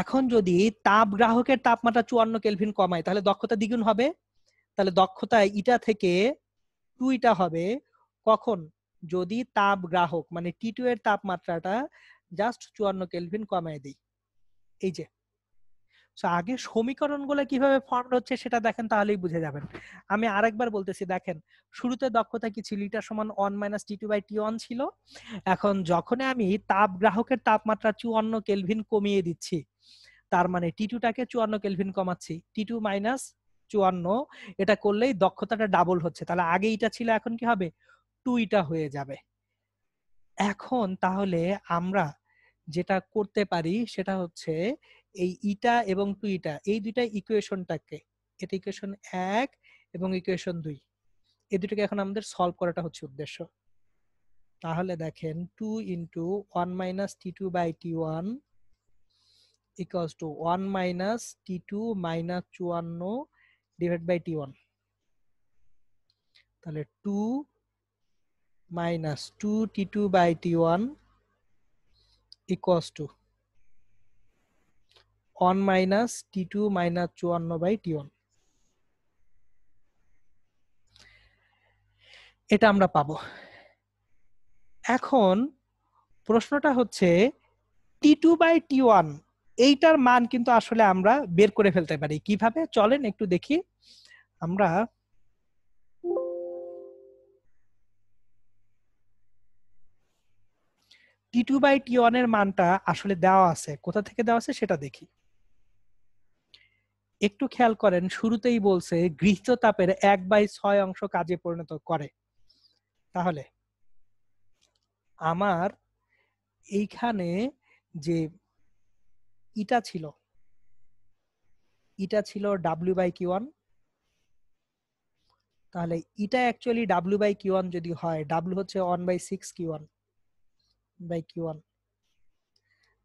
এখন যদি তাপ গ্রাহকের তাপমাত্রা চুয়ান্ন কেলভিন কমায় তাহলে দক্ষতা দ্বিগুণ হবে তাহলে দক্ষতা ইটা থেকে টু ইটা হবে কখন যদি তাপ গ্রাহক মানে টি টু এর তাপমাত্রাটা জাস্ট চুয়ান্ন কেলভিন কমায় দিই এই যে আগে আগে সমীকরণগুলো কিভাবে ফর্ম হচ্ছে সেটা দেখেন তাহলেই বুঝে যাবেন আমি আরেকবার বলতেছি দেখেন শুরুতে দক্ষতা কি ছিল ইটা সমান one minus T two by T one ছিল এখন যখন আমি তাপ গ্রাহকের তাপমাত্রা চুয়ান্ন কেলভিন কমিয়ে দিচ্ছি তার মানে টি টুটাকে চুয়ান্ন কেলভিন কমাচ্ছি টি টু মাইনাস চুয়ান্ন এটা করলেই দক্ষতাটা ডাবল হচ্ছে তাহলে আগে এটা ছিল এখন কি হবে টু ইটা হয়ে যাবে এখন তাহলে আমরা যেটা করতে পারি সেটা হচ্ছে এই ইটা এবং টু ইটা এই দুইটা ইকুয়েশনটাকে এটা ইকুয়েশন এক এবং ইকুয়েশন দুই এই দুটোকে এখন আমাদের সলভ করাটা হচ্ছে উদ্দেশ্য তাহলে দেখেন two into one minus T two by T one equals to one minus T two minus চুয়ান্ন ডিভাইড বাই টি ওয়ান তাহলে two minus two T two by T one equals to one minus T two minus চুয়ান্ন by T one এটা আমরা পাবো এখন প্রশ্নটা হচ্ছে T two by T one এইটার মান কিন্তু আসলে আমরা বের করে ফেলতে পারি কিভাবে চলেন একটু দেখি আমরা T two by T one এর মানটা আসলে দেওয়া আছে কোথা থেকে দেওয়া আছে সেটা দেখি একটু খেয়াল করেন শুরুতেই বলছে গৃহীত তাপের এক বাই ছয় অংশ কাজে পরিণত করে তাহলে আমার এইখানে যে ইটা ছিল ইটা ছিল ডাব্লিউ বাই কিউ ওয়ান তাহলে eta actually W by Q one যদি হয় ডাব্লিউ হচ্ছে one by six Q one by Q one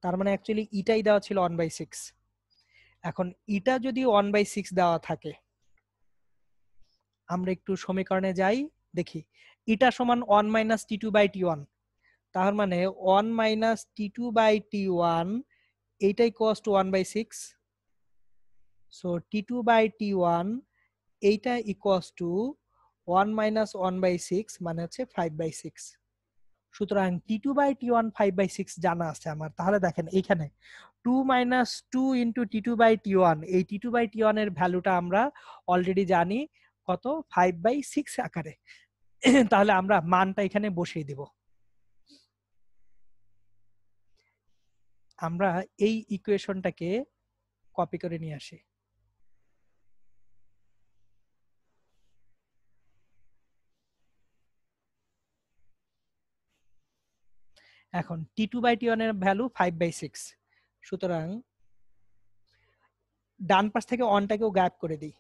তার মানে অ্যাকচুয়ালি ইটাই দেওয়া ছিল ওয়ান বাই সিক্স এখন ইটা যদি ওয়ান বাই সিক্স দেওয়া থাকে আমরা একটু সমীকরণে যাই দেখি ইটা সমান one minus T two by T one তার মানে one minus T two by T one এইটাই cost one by six so T two by T one এইটা equals to one minus one by six মানে হচ্ছে five by six সুতরাং T two by T one five by six জানা আছে আমার তাহলে দেখেন এইখানে two minus two into T two by T one এই টি টু বাই টি ওয়ান এর ভ্যালুটা আমরা অলরেডি জানি কত ফাইভ বাই সিক্স আকারে <coughs> তাহলে আমরা মানটা এখানে বসিয়ে দিব আমরা এই ইকুয়েশনটাকে কপি করে নিয়ে আসি এখন টি টু বাই টি ওয়ানের ভ্যালু ফাইভ বাই সিক্স সুতরাং ডান পাশ থেকে ওয়ানটাকেও গ্যাপ করে দিই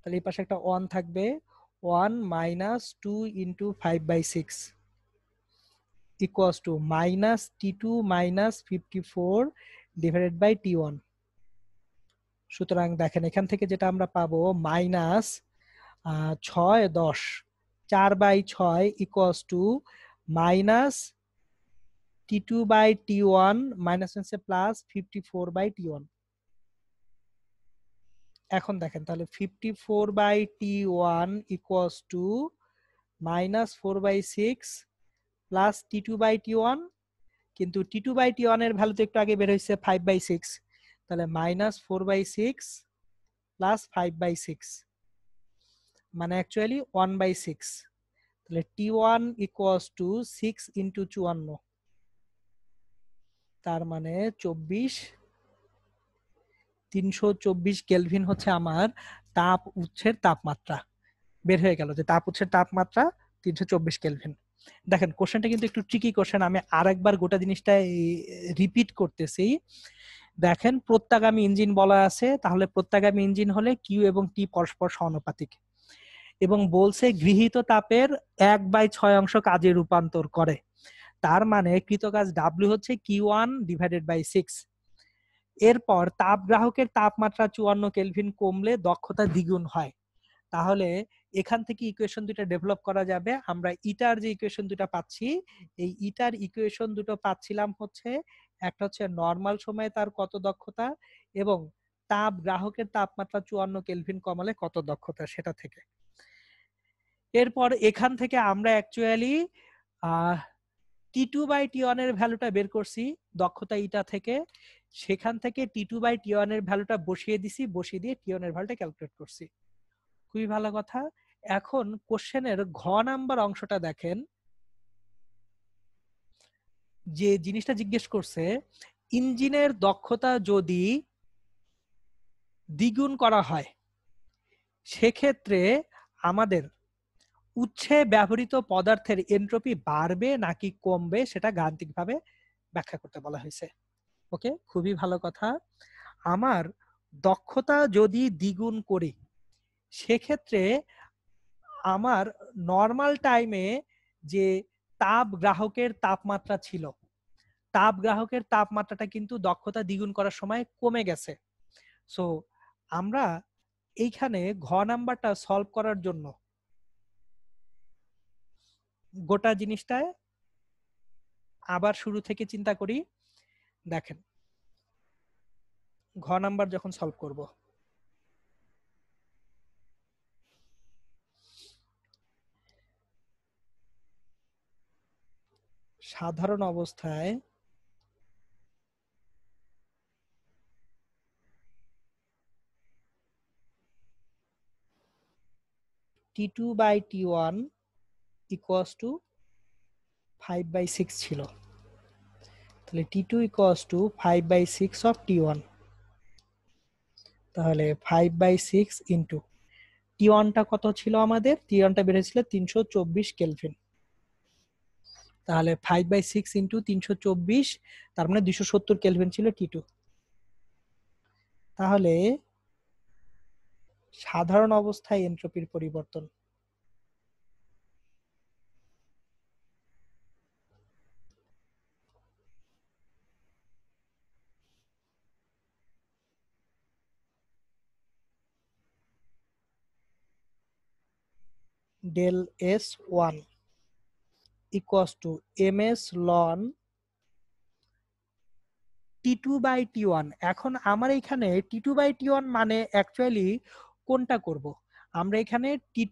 তাহলে এই পাশে একটা ওয়ান থাকবে one minus two into five by six equals to minus T two minus fifty four divided by T one সুতরাং দেখেন এখান থেকে যেটা আমরা পাবো মাইনাস ছয় দশ চার বাই ছয় equals to minus T two by T one minus হচ্ছে plus fifty four by T one এখন দেখেন তাহলে fifty four by T one equals to minus four by six plus T two by T one কিন্তু T two by টি ওয়ানের value তো একটু আগে বের হয়েছে ফাইভ বাই সিক্স তাহলে minus four by six plus five by six মানে actually one by six তাহলে T one equals to six into চুয়ান্ন তার মানে চব্বিশ তিনশো চব্বিশ কেলভিন হচ্ছে আমার তাপ উচ্ছের তাপমাত্রা বের হয়ে গেল যে তাপ উচ্ছের তাপমাত্রা তিনশো চব্বিশ কেলভিন দেখেন কোশ্চেনটা কিন্তু একটু ট্রিকি কোশ্চেন আমি আর একবার গোটা জিনিসটা রিপিট করতেছি দেখেন প্রত্যাগামী ইঞ্জিন বলা আছে তাহলে প্রত্যাগামী ইঞ্জিন হলে কিউ এবং টি পরস্পর সমানুপাতিক এবং বলছে গৃহীত তাপের এক বাই ছয় অংশ কাজে রূপান্তর করে তার মানে কৃতকাজ ডাব্লিউ হচ্ছে কি ওয়ান ডিভাইডেড বাই সিক্স এরপর তাপ গ্রাহকের তাপমাত্রা চুয়ান্ন কেলভিন কমলে দক্ষতা দ্বিগুণ হয় তাহলে এখান থেকে ইকুয়েশন দুটো ডেভেলপ করা যাবে আমরা ইটার যে ইকুয়েশন দুটা পাচ্ছি এই ইটার ইকুয়েশন দুটো পাচ্ছিলাম হচ্ছে একটা হচ্ছে নর্মাল সময়ে তার কত দক্ষতা এবং তাপ গ্রাহকের তাপমাত্রা চুয়ান্ন কেলভিন কমালে কত দক্ষতা সেটা থেকে এরপর এখান থেকে আমরা actually T two by T one এর ভ্যালুটা বের করছি দক্ষতা ইটা থেকে সেখান থেকে T two by T one এর ভ্যালুটা বসিয়ে দিছি বসিয়ে দিয়ে টি ওয়ান এর ভ্যালুটা ক্যালকুলেট করছি খুবই ভালো কথা এখন কোশ্চেনের ঘ নাম্বার অংশটা দেখেন যে জিনিসটা জিজ্ঞেস করছে ইঞ্জিনের দক্ষতা যদি দ্বিগুণ করা হয় সেক্ষেত্রে আমাদের উচ্ছে ব্যবহৃত পদার্থের এন্ট্রপি বাড়বে নাকি কমবে সেটা গাণিতিকভাবে ব্যাখ্যা করতে বলা হয়েছে ওকে খুবই ভালো কথা আমার দক্ষতা যদি দ্বিগুণ করি সেক্ষেত্রে আমার নর্মাল টাইমে যে তাপ গ্রাহকের তাপমাত্রা ছিল তাপ গ্রাহকের তাপমাত্রাটা কিন্তু দক্ষতা দ্বিগুণ করার সময় কমে গেছে সো আমরা এইখানে ঘ নাম্বারটা সলভ করার জন্য গোটা জিনিসটায় আবার শুরু থেকে চিন্তা করি দেখেন ঘ নাম্বার যখন সলভ করব সাধারণ অবস্থায় T two by T one equals to five by six ছিল তাহলে T two equals to five by six of T one তাহলে five by six into T ওয়ানটা কত ছিল আমাদের টি ওয়ানটা বেড়েছিল তিনশো চব্বিশ কেলফিন তাহলে ফাইভ বাই সিক্স ইন্টু তিনশো চব্বিশ তার মানে দুশো সত্তর কেলভিন ছিল টি টু তাহলে সাধারণ অবস্থায় এন্ট্রপির পরিবর্তন del S one equals to M S ln T by T one এখন আমার এখানে T two by T one মানে অ্যাকচুয়ালি কোনটা করব আমরা এখানে টি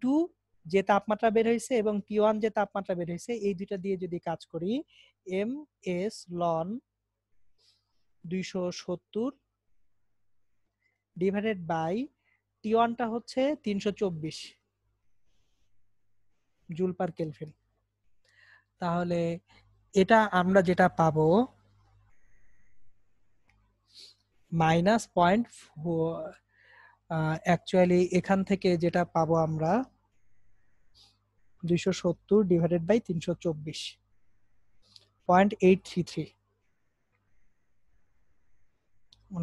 যে তাপমাত্রা বের হয়েছে এবং টি ওয়ান যে তাপমাত্রা বের হয়েছে এই দুইটা দিয়ে যদি কাজ করি এম এস লন দুইশো সত্তর ডিভাইডেড বাই টি ওয়ানটা হচ্ছে তিনশো চব্বিশ জুল পার তাহলে এটা আমরা যেটা পাব মাইনাস পয়েন্ট অ্যাকচুয়ালি এখান থেকে যেটা পাবো আমরা দুইশো সত্তর ডিভাইডেড বাই তিনশো চব্বিশ point eight three three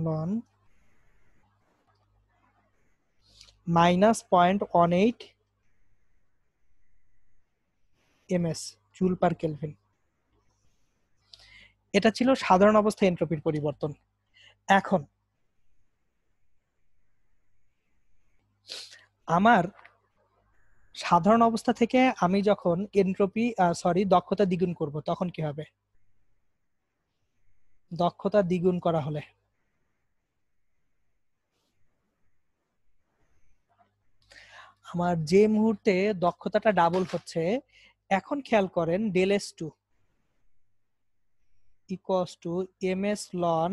ln minus point one eight MS joule per kelvin এটা ছিল সাধারণ অবস্থায় এন্ট্রপির পরিবর্তন এখন আমার সাধারণ অবস্থা থেকে আমি যখন এন্ট্রপি সরি দক্ষতা দ্বিগুণ করব তখন কি হবে দক্ষতা দ্বিগুণ করা হলে আমার যে মুহূর্তে দক্ষতাটা ডাবল হচ্ছে এখন খেয়াল করেন del S two equals to M S ln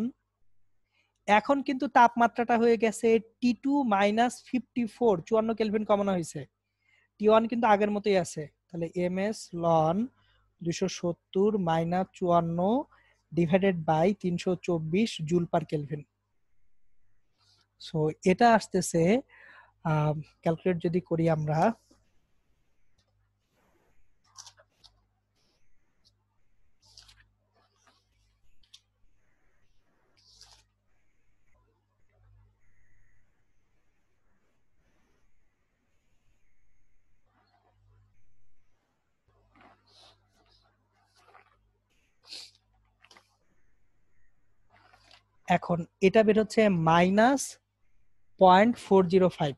এখন কিন্তু তাপমাত্রাটা হয়ে গেছে T two minus fifty four চুয়ান্ন কেলভিন কমানো হয়েছে টি ওয়ান কিন্তু আগের মতোই আছে তাহলে এম এস লন দুশো সত্তর মাইনাস চুয়ান্ন ডিভাইডেড বাই তিনশো চব্বিশ জুল পার কেলভিন সো এটা আসতেছে ক্যালকুলেট যদি করি আমরা এখন এটা বের হচ্ছে minus point four zero five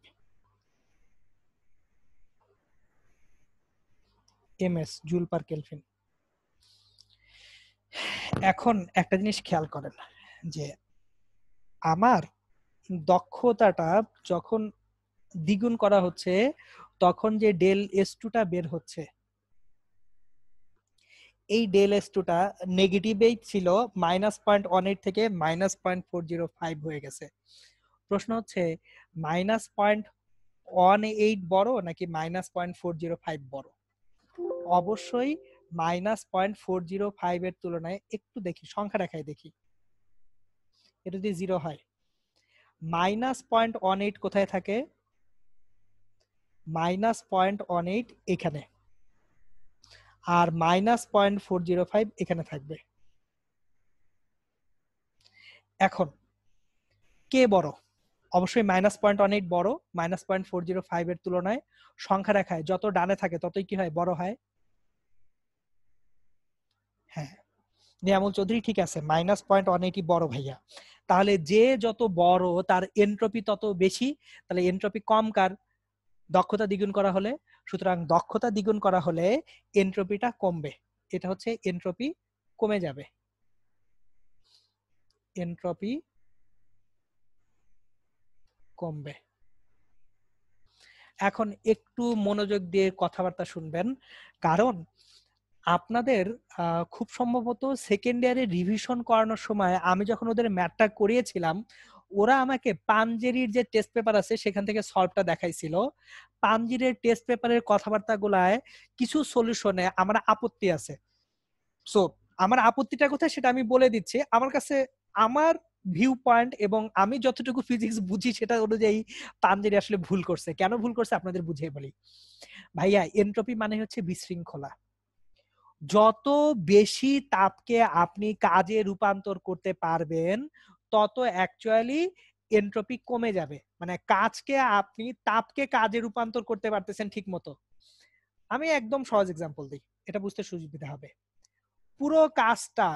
S joule per kelvin এখন একটা জিনিস খেয়াল করেন যে আমার দক্ষতাটা যখন দ্বিগুণ করা হচ্ছে তখন যে ডেল এস টুটা বের হচ্ছে এই ডেল এস টুটা নেগেটিভেই ছিল মাইনাস পয়েন্ট ওয়ান এইট থেকে minus point four zero five হয়ে গেছে প্রশ্ন হচ্ছে মাইনাস পয়েন্ট ওয়ান এইট বড় নাকি minus point four zero five বড় অবশ্যই minus point four zero five এর তুলনায় একটু দেখি সংখ্যা রেখায় দেখি এটা যদি জিরো হয় মাইনাস পয়েন্ট ওয়ান এইট কোথায় থাকে মাইনাস পয়েন্ট ওয়ান এইট এখানে আর minus point four zero five এখানে থাকবে এখন কে বড় অবশ্যই মাইনাস পয়েন্ট অনেক বড় minus point four zero five এর তুলনায় সংখ্যা রেখায় যত ডানে থাকে ততই কি হয় বড় হয় হ্যাঁ নিয়ামুল চৌধুরী ঠিক আছে মাইনাস পয়েন্ট ওয়ান এইটি বড় ভাইয়া তাহলে যে যত বড় তার এন্ট্রপি তত বেশি তাহলে এন্ট্রপি কম কার দক্ষতা দ্বিগুণ করা হলে সুতরাং দক্ষতা দ্বিগুণ করা হলে এনট্রপিটা কমবে এটা হচ্ছে এনট্রপি কমে যাবে এনট্রপি কমবে এখন একটু মনোযোগ দিয়ে কথাবার্তা শুনবেন কারণ আপনাদের খুব সম্ভবত সেকেন্ড ইয়ারে রিভিশন করানোর সময় আমি যখন ওদের ম্যাথটা করিয়েছিলাম ওরা আমাকে পাঞ্জেরির যে টেস্ট পেপার আছে সেখান থেকে সলভটা দেখাইছিল পাঞ্জেরির টেস্ট পেপারের কথাবার্তা গুলায় কিছু সলিউশনে আমার আপত্তি আছে সো আমার আপত্তিটা কোথায় সেটা আমি বলে দিচ্ছি আমার কাছে আমার ভিউ পয়েন্ট এবং আমি যতটুকু ফিজিক্স বুঝি সেটা অনুযায়ী পাঞ্জেরি আসলে ভুল করছে কেন ভুল করছে আপনাদের বুঝিয়ে বলি ভাইয়া এন্ট্রপি মানে হচ্ছে বিশৃঙ্খলা যত বেশি তাপকে আপনি কাজে রূপান্তর করতে পারবেন তত অ্যাকচুয়ালি এন্ট্রপি কমে যাবে মানে কাজকে আপনি তাপকে কাজে রূপান্তর করতে পারতেছেন ঠিক মতো আমি একদম সহজ এক্সাম্পল দিই এটা বুঝতে সুবিধা হবে পুরো কাজটা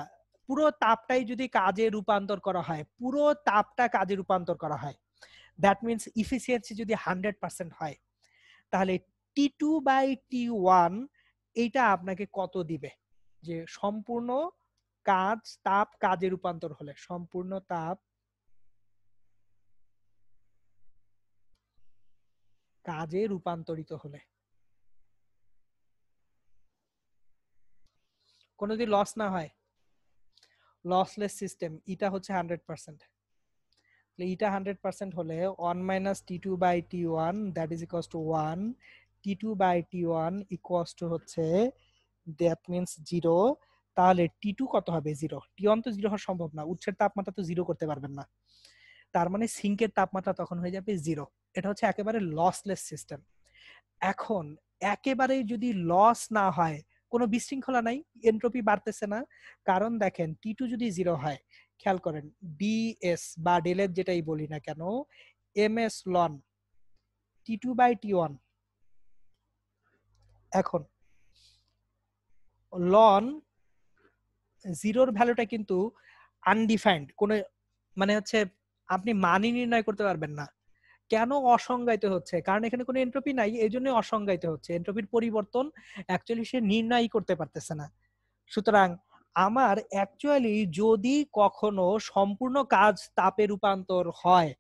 পুরো তাপটাই যদি কাজে রূপান্তর করা হয় পুরো তাপটা কাজে রূপান্তর করা হয় দ্যাট মিনস ইফিসিয়েন্সি যদি হান্ড্রেড পার্সেন্ট হয় তাহলে T two by T one এইটা আপনাকে কত দিবে যে সম্পূর্ণ কাজ তাপ কাজে রূপান্তর হলে সম্পূর্ণ তাপ কাজে রূপান্তরিত হলে কোনো যদি লস না হয় লসলেস সিস্টেম ইটা হচ্ছে hundred percent eta hundred percent হলে one minus T two by T one that is equals to one T two by T one equals to হচ্ছে দ্যাট মিনস জিরো তাহলে T two কত হবে zero T one তো zero হওয়া সম্ভব না উৎসের তাপমাত্রা তো জিরো করতে পারবেন না তার মানে সিঙ্কের তাপমাত্রা তখন হয়ে যাবে জিরো এটা হচ্ছে একেবারে লসলেস সিস্টেম এখন একেবারে যদি লস না হয় কোনো বিশৃঙ্খলা নাই এন্ট্রপি বাড়তেছে না কারণ দেখেন টি টু যদি জিরো হয় খেয়াল করেন ডিএস বা ডেলের যেটাই বলি না কেন M S ln T two by T one এখন লন জিরোর ভ্যালুটা কিন্তু আনডিফাইন্ড কোনো মানে হচ্ছে আপনি মানি নির্ণয় করতে পারবেন না কেন অসংজ্ঞায়িত হচ্ছে কারণ এখানে কোনো এন্ট্রপি নাই এই জন্য অসংজ্ঞায়িত হচ্ছে এন্ট্রপির পরিবর্তন অ্যাকচুয়ালি সে নির্ণয় করতে পারতেছে না সুতরাং আমার অ্যাকচুয়ালি যদি কখনো সম্পূর্ণ কাজ তাপে রূপান্তর হয়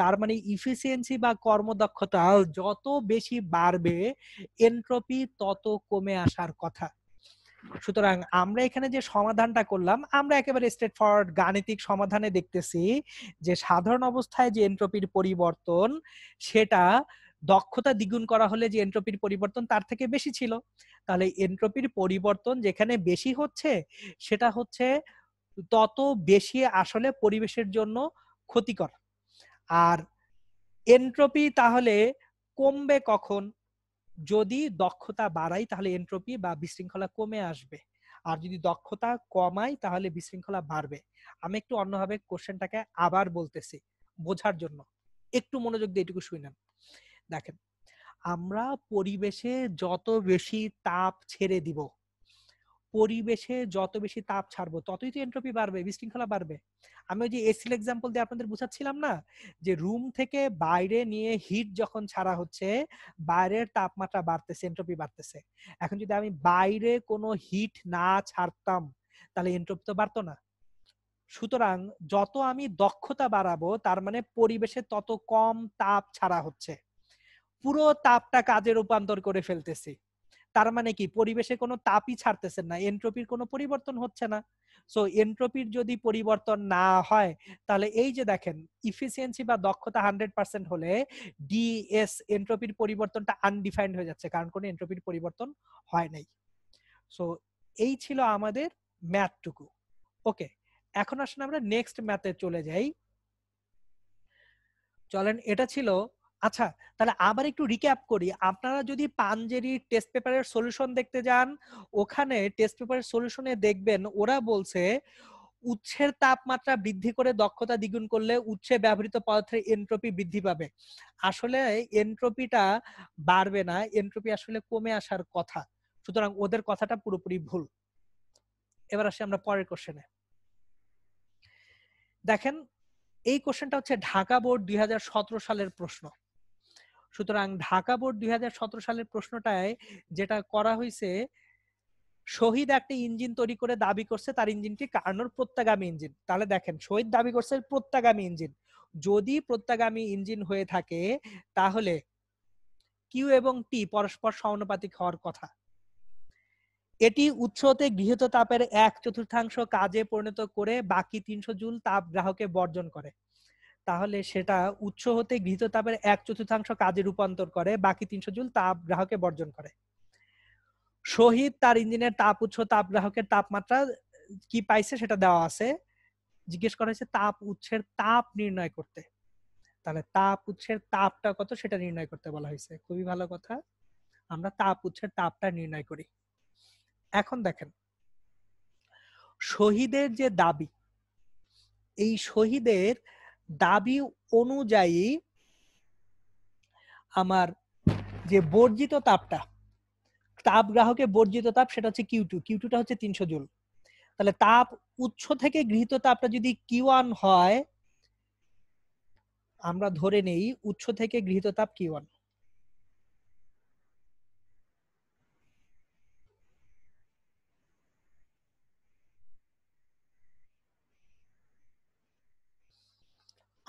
তার মানে ইফিসিয়েন্সি বা কর্মদক্ষতা যত বেশি বাড়বে এন্ট্রপি তত কমে আসার কথা সুতরাং আমরা এখানে যে সমাধানটা করলাম আমরা একেবারে স্ট্রেট ফরওয়ার্ড গাণিতিক সমাধানে দেখতেছি যে সাধারণ অবস্থায় যে এন্ট্রপির পরিবর্তন সেটা দক্ষতা দ্বিগুণ করা হলে যে এন্ট্রপির পরিবর্তন তার থেকে বেশি ছিল তাহলে এন্ট্রপির পরিবর্তন যেখানে বেশি হচ্ছে সেটা হচ্ছে তত বেশি আসলে পরিবেশের জন্য ক্ষতিকর আর এন্ট্রপি তাহলে কমবে কখন যদি দক্ষতা বাড়াই তাহলে এন্ট্রপি বা বিশৃঙ্খলা কমে আসবে আর যদি দক্ষতা কমাই তাহলে বিশৃঙ্খলা বাড়বে আমি একটু অন্যভাবে কোশ্চেনটাকে আবার বলতেছি বোঝার জন্য একটু মনোযোগ দিয়ে এটুকু শুনেন দেখেন আমরা পরিবেশে যত বেশি তাপ ছেড়ে দিব পরিবেশে যত বেশি তাপ ছাড়বো ততই তো এন্ট্রপি বাড়বে বিশৃঙ্খলা বাড়বে আমি ওই যে এসির এক্সাম্পল দিয়ে আপনাদের বুঝাচ্ছিলাম না যে রুম থেকে বাইরে নিয়ে হিট যখন ছাড়া হচ্ছে বাইরের তাপমাত্রা বাড়তেছে এন্ট্রপি বাড়তেছে এখন যদি আমি বাইরে কোনো হিট না ছাড়তাম তাহলে এন্ট্রপি তো বাড়তো না সুতরাং যত আমি দক্ষতা বাড়াবো তার মানে পরিবেশে তত কম তাপ ছাড়া হচ্ছে পুরো তাপটা কাজে রূপান্তর করে ফেলতেছি তার মানে কি পরিবেশে কোনো তাপই ছাড়তেছেন না এন্ট্রপির কোনো পরিবর্তন হচ্ছে না সো এন্ট্রপির যদি পরিবর্তন না হয় তাহলে এই যে দেখেন ইফিসিয়েন্সি বা দক্ষতা হান্ড্রেড পার্সেন্ট হলে ডিএস এন্ট্রপির পরিবর্তনটা আনডিফাইন্ড হয়ে যাচ্ছে কারণ কোনো এন্ট্রোপির পরিবর্তন হয় নাই সো এই ছিল আমাদের ম্যাথটুকু ওকে এখন আসলে আমরা নেক্সট ম্যাথে চলে যাই চলেন এটা ছিল আচ্ছা তাহলে আবার একটু রিক্যাপ করি আপনারা যদি পাঞ্জেরি টেস্ট পেপারের সলিউশন দেখতে যান ওখানে টেস্ট পেপারের সলিউশনে দেখবেন ওরা বলছে উৎসের তাপমাত্রা বৃদ্ধি করে দক্ষতা দ্বিগুণ করলে উৎসে ব্যবহৃত পদার্থের এনট্রপি বৃদ্ধি পাবে আসলে এনট্রপিটা বাড়বে না এনট্রপি আসলে কমে আসার কথা সুতরাং ওদের কথাটা পুরোপুরি ভুল এবার আসি আমরা পরের কোশ্চেনে দেখেন এই কোশ্চেনটা হচ্ছে ঢাকা বোর্ড দুই সালের প্রশ্ন সুতরাং ঢাকা বোর্ড দুই সালের প্রশ্নটায় যেটা করা হয়েছে শহীদ একটা ইঞ্জিন তৈরি করে দাবি করছে তার ইঞ্জিনটি কার্নোর প্রত্যাগামী ইঞ্জিন তাহলে দেখেন শহীদ দাবি করছে প্রত্যাগামী ইঞ্জিন যদি প্রত্যাগামী ইঞ্জিন হয়ে থাকে তাহলে কিউ এবং টি পরস্পর সমানুপাতিক হওয়ার কথা এটি উৎসতে গৃহীত তাপের এক চতুর্থাংশ কাজে পরিণত করে বাকি তিনশো জুল তাপ গ্রাহকে বর্জন করে তাহলে সেটা উৎস হতে গৃহীত তাপের এক চতুর্থাংশ কাজে রূপান্তর করে বাকি তিনশো জুল তাপ গ্রাহকে বর্জন করে শহীদ তার ইঞ্জিনের তাপ উৎস তাপ গ্রাহকের তাপমাত্রা কি পাইছে সেটা দেওয়া আছে জিজ্ঞেস করা হয়েছে তাপ উৎসের তাপ নির্ণয় করতে তাহলে তাপ উৎসের তাপটা কত সেটা নির্ণয় করতে বলা হয়েছে খুবই ভালো কথা আমরা তাপ উৎসের তাপটা নির্ণয় করি এখন দেখেন শহীদের যে দাবি এই শহীদের আহ দাবি অনুযায়ী আমার যে বর্জিত তাপটা তাপ গ্রাহকে বর্জিত তাপ সেটা হচ্ছে কিউ টু কিউ টুটা হচ্ছে তিনশো জুল তাহলে তাপ উৎস থেকে গৃহীত তাপটা যদি কিউ ওয়ান হয় আমরা ধরে নেই উৎস থেকে গৃহীত তাপ কিউ ওয়ান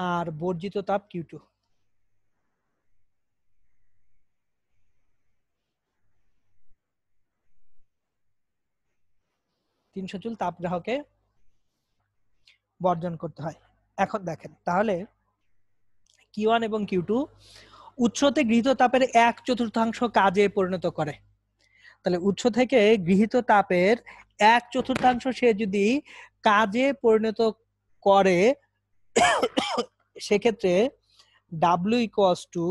আর বর্জিত তাপ কিউ টু তিনশো জুল তাপগ্রাহকে বর্জন করতে হয় এখন দেখেন তাহলে কিউ ওয়ান এবং কিউ টু উৎসতে গৃহীত তাপের এক চতুর্থাংশ কাজে পরিণত করে তাহলে উৎস থেকে গৃহীত তাপের এক চতুর্থাংশ সে যদি কাজে পরিণত করে সেক্ষেত্রে W equals to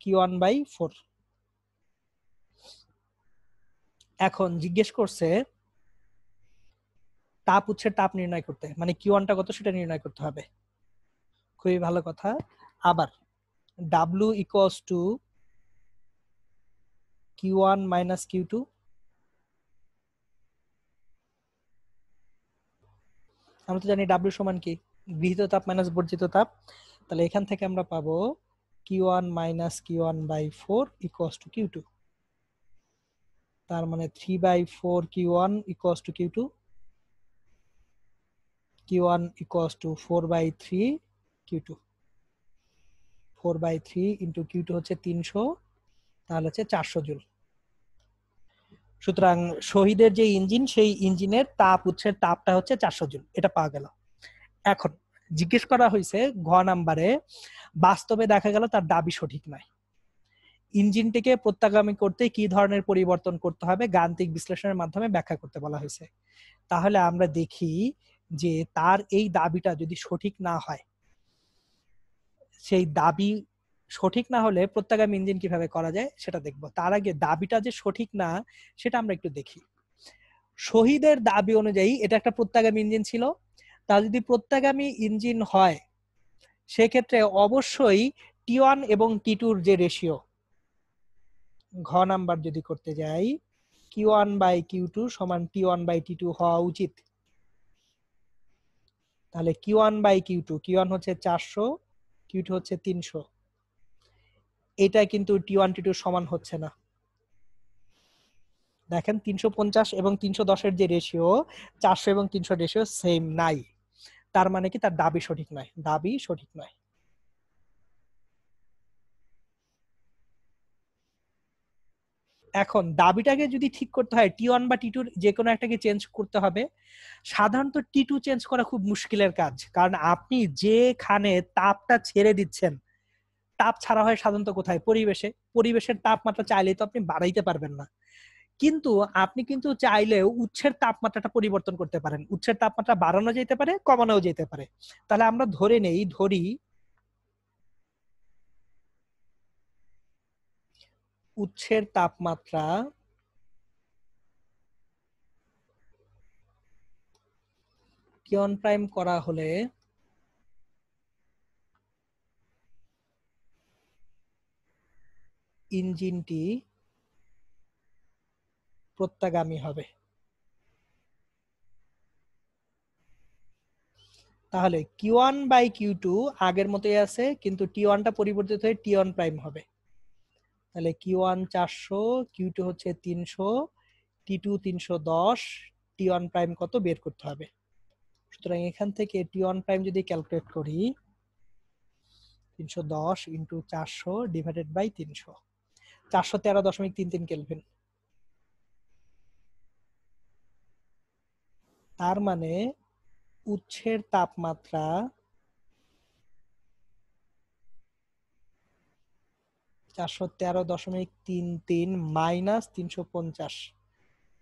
Q one by four এখন জিজ্ঞেস করছে তাপ হচ্ছে তাপ নির্ণয় করতে মানে কি ওয়ানটা কত সেটা নির্ণয় করতে হবে খুবই ভালো কথা আবার W equals to Q one minus Q two আমরা তো জানি ডাব্লু সমান কি গৃহীত তাপ মাইনাস বর্জিত তাপ তাহলে এখান থেকে আমরা পাবো Q one minus Q one by four equals to Q two তার মানে three by four Q one equals to Q two Q one equals to four by three Q two four by three into Q two হচ্ছে তিনশো তাহলে হচ্ছে চারশো joule সুতরাং শহীদের যে ইঞ্জিন সেই ইঞ্জিনের তাপ উৎসের তাপটা হচ্ছে চারশো জুল এটা পাওয়া গেল এখন জিজ্ঞেস করা হয়েছে ঘ নাম্বারে বাস্তবে দেখা গেল তার দাবি সঠিক নয় ইঞ্জিনটিকে প্রত্যাগামী করতে কি ধরনের পরিবর্তন করতে হবে গান্তিক বিশ্লেষণের মাধ্যমে ব্যাখ্যা করতে বলা হয়েছে তাহলে আমরা দেখি যে তার এই দাবিটা যদি সঠিক না হয় সেই দাবি সঠিক না হলে প্রত্যাগামী ইঞ্জিন কিভাবে করা যায় সেটা দেখব তার আগে দাবিটা যে সঠিক না সেটা আমরা একটু দেখি শহীদের দাবি অনুযায়ী এটা একটা প্রত্যাগামী ইঞ্জিন ছিল তা যদি প্রত্যাগামী ইঞ্জিন হয় সেক্ষেত্রে অবশ্যই টি ওয়ান এবং টি টুর যে রেশিও ঘ নাম্বার যদি করতে যাই Q one by Q two সমান T one by T two হওয়া উচিত তাহলে Q one by Q two Q one হচ্ছে চারশো কিউ টু হচ্ছে তিনশো এটা কিন্তু টি ওয়ান টি টু সমান হচ্ছে না দেখেন তিনশো পঞ্চাশ এবং তিনশো দশের যে রেশিও চারশো এবং তিনশো রেশিও সেম নাই তার মানে কি তার দাবি সঠিক নয় দাবি সঠিক নয় এখন দাবিটাকে যদি ঠিক করতে হয় টি ওয়ান বা টি টুর যে কোনো একটাকে চেঞ্জ করতে হবে সাধারণত টি টু চেঞ্জ করা খুব মুশকিলের কাজ কারণ আপনি যেখানে তাপটা ছেড়ে দিচ্ছেন তাপ ছাড়া হয় সাধারণত কোথায় পরিবেশে পরিবেশের তাপমাত্রা চাইলে তো আপনি বাড়াইতে পারবেন না কিন্তু আপনি কিন্তু চাইলেও উচ্ছের তাপমাত্রাটা পরিবর্তন করতে পারেন উচ্ছের তাপমাত্রা বাড়ানো যেতে পারে কমানো যেতে পারে তাহলে আমরা ধরে নেই ধরি উচ্ছের তাপমাত্রা কিয়ন প্রাইম করা হলে ইঞ্জিনটি প্রত্যাগামী হবে তাহলে Q one by Q two আগের মতোই আছে কিন্তু টি ওয়ানটা পরিবর্তিত হয়ে টি ওয়ান প্রাইম হবে তাহলে কিউ ওয়ান চারশো কিউ টু হচ্ছে তিনশো টি টু তিনশো দশ টি ওয়ান প্রাইম কত বের করতে হবে সুতরাং এখান থেকে টি ওয়ান প্রাইম যদি ক্যালকুলেট করি তিনশো দশ ইন্টু চারশো ডিভাইডেড বাই তিনশো চারশো তেরো দশমিক তিন তিন কেলভিন তার মানে উৎসের তাপমাত্রা চারশো তেরো দশমিক তিন তিন মাইনাস তিনশো পঞ্চাশ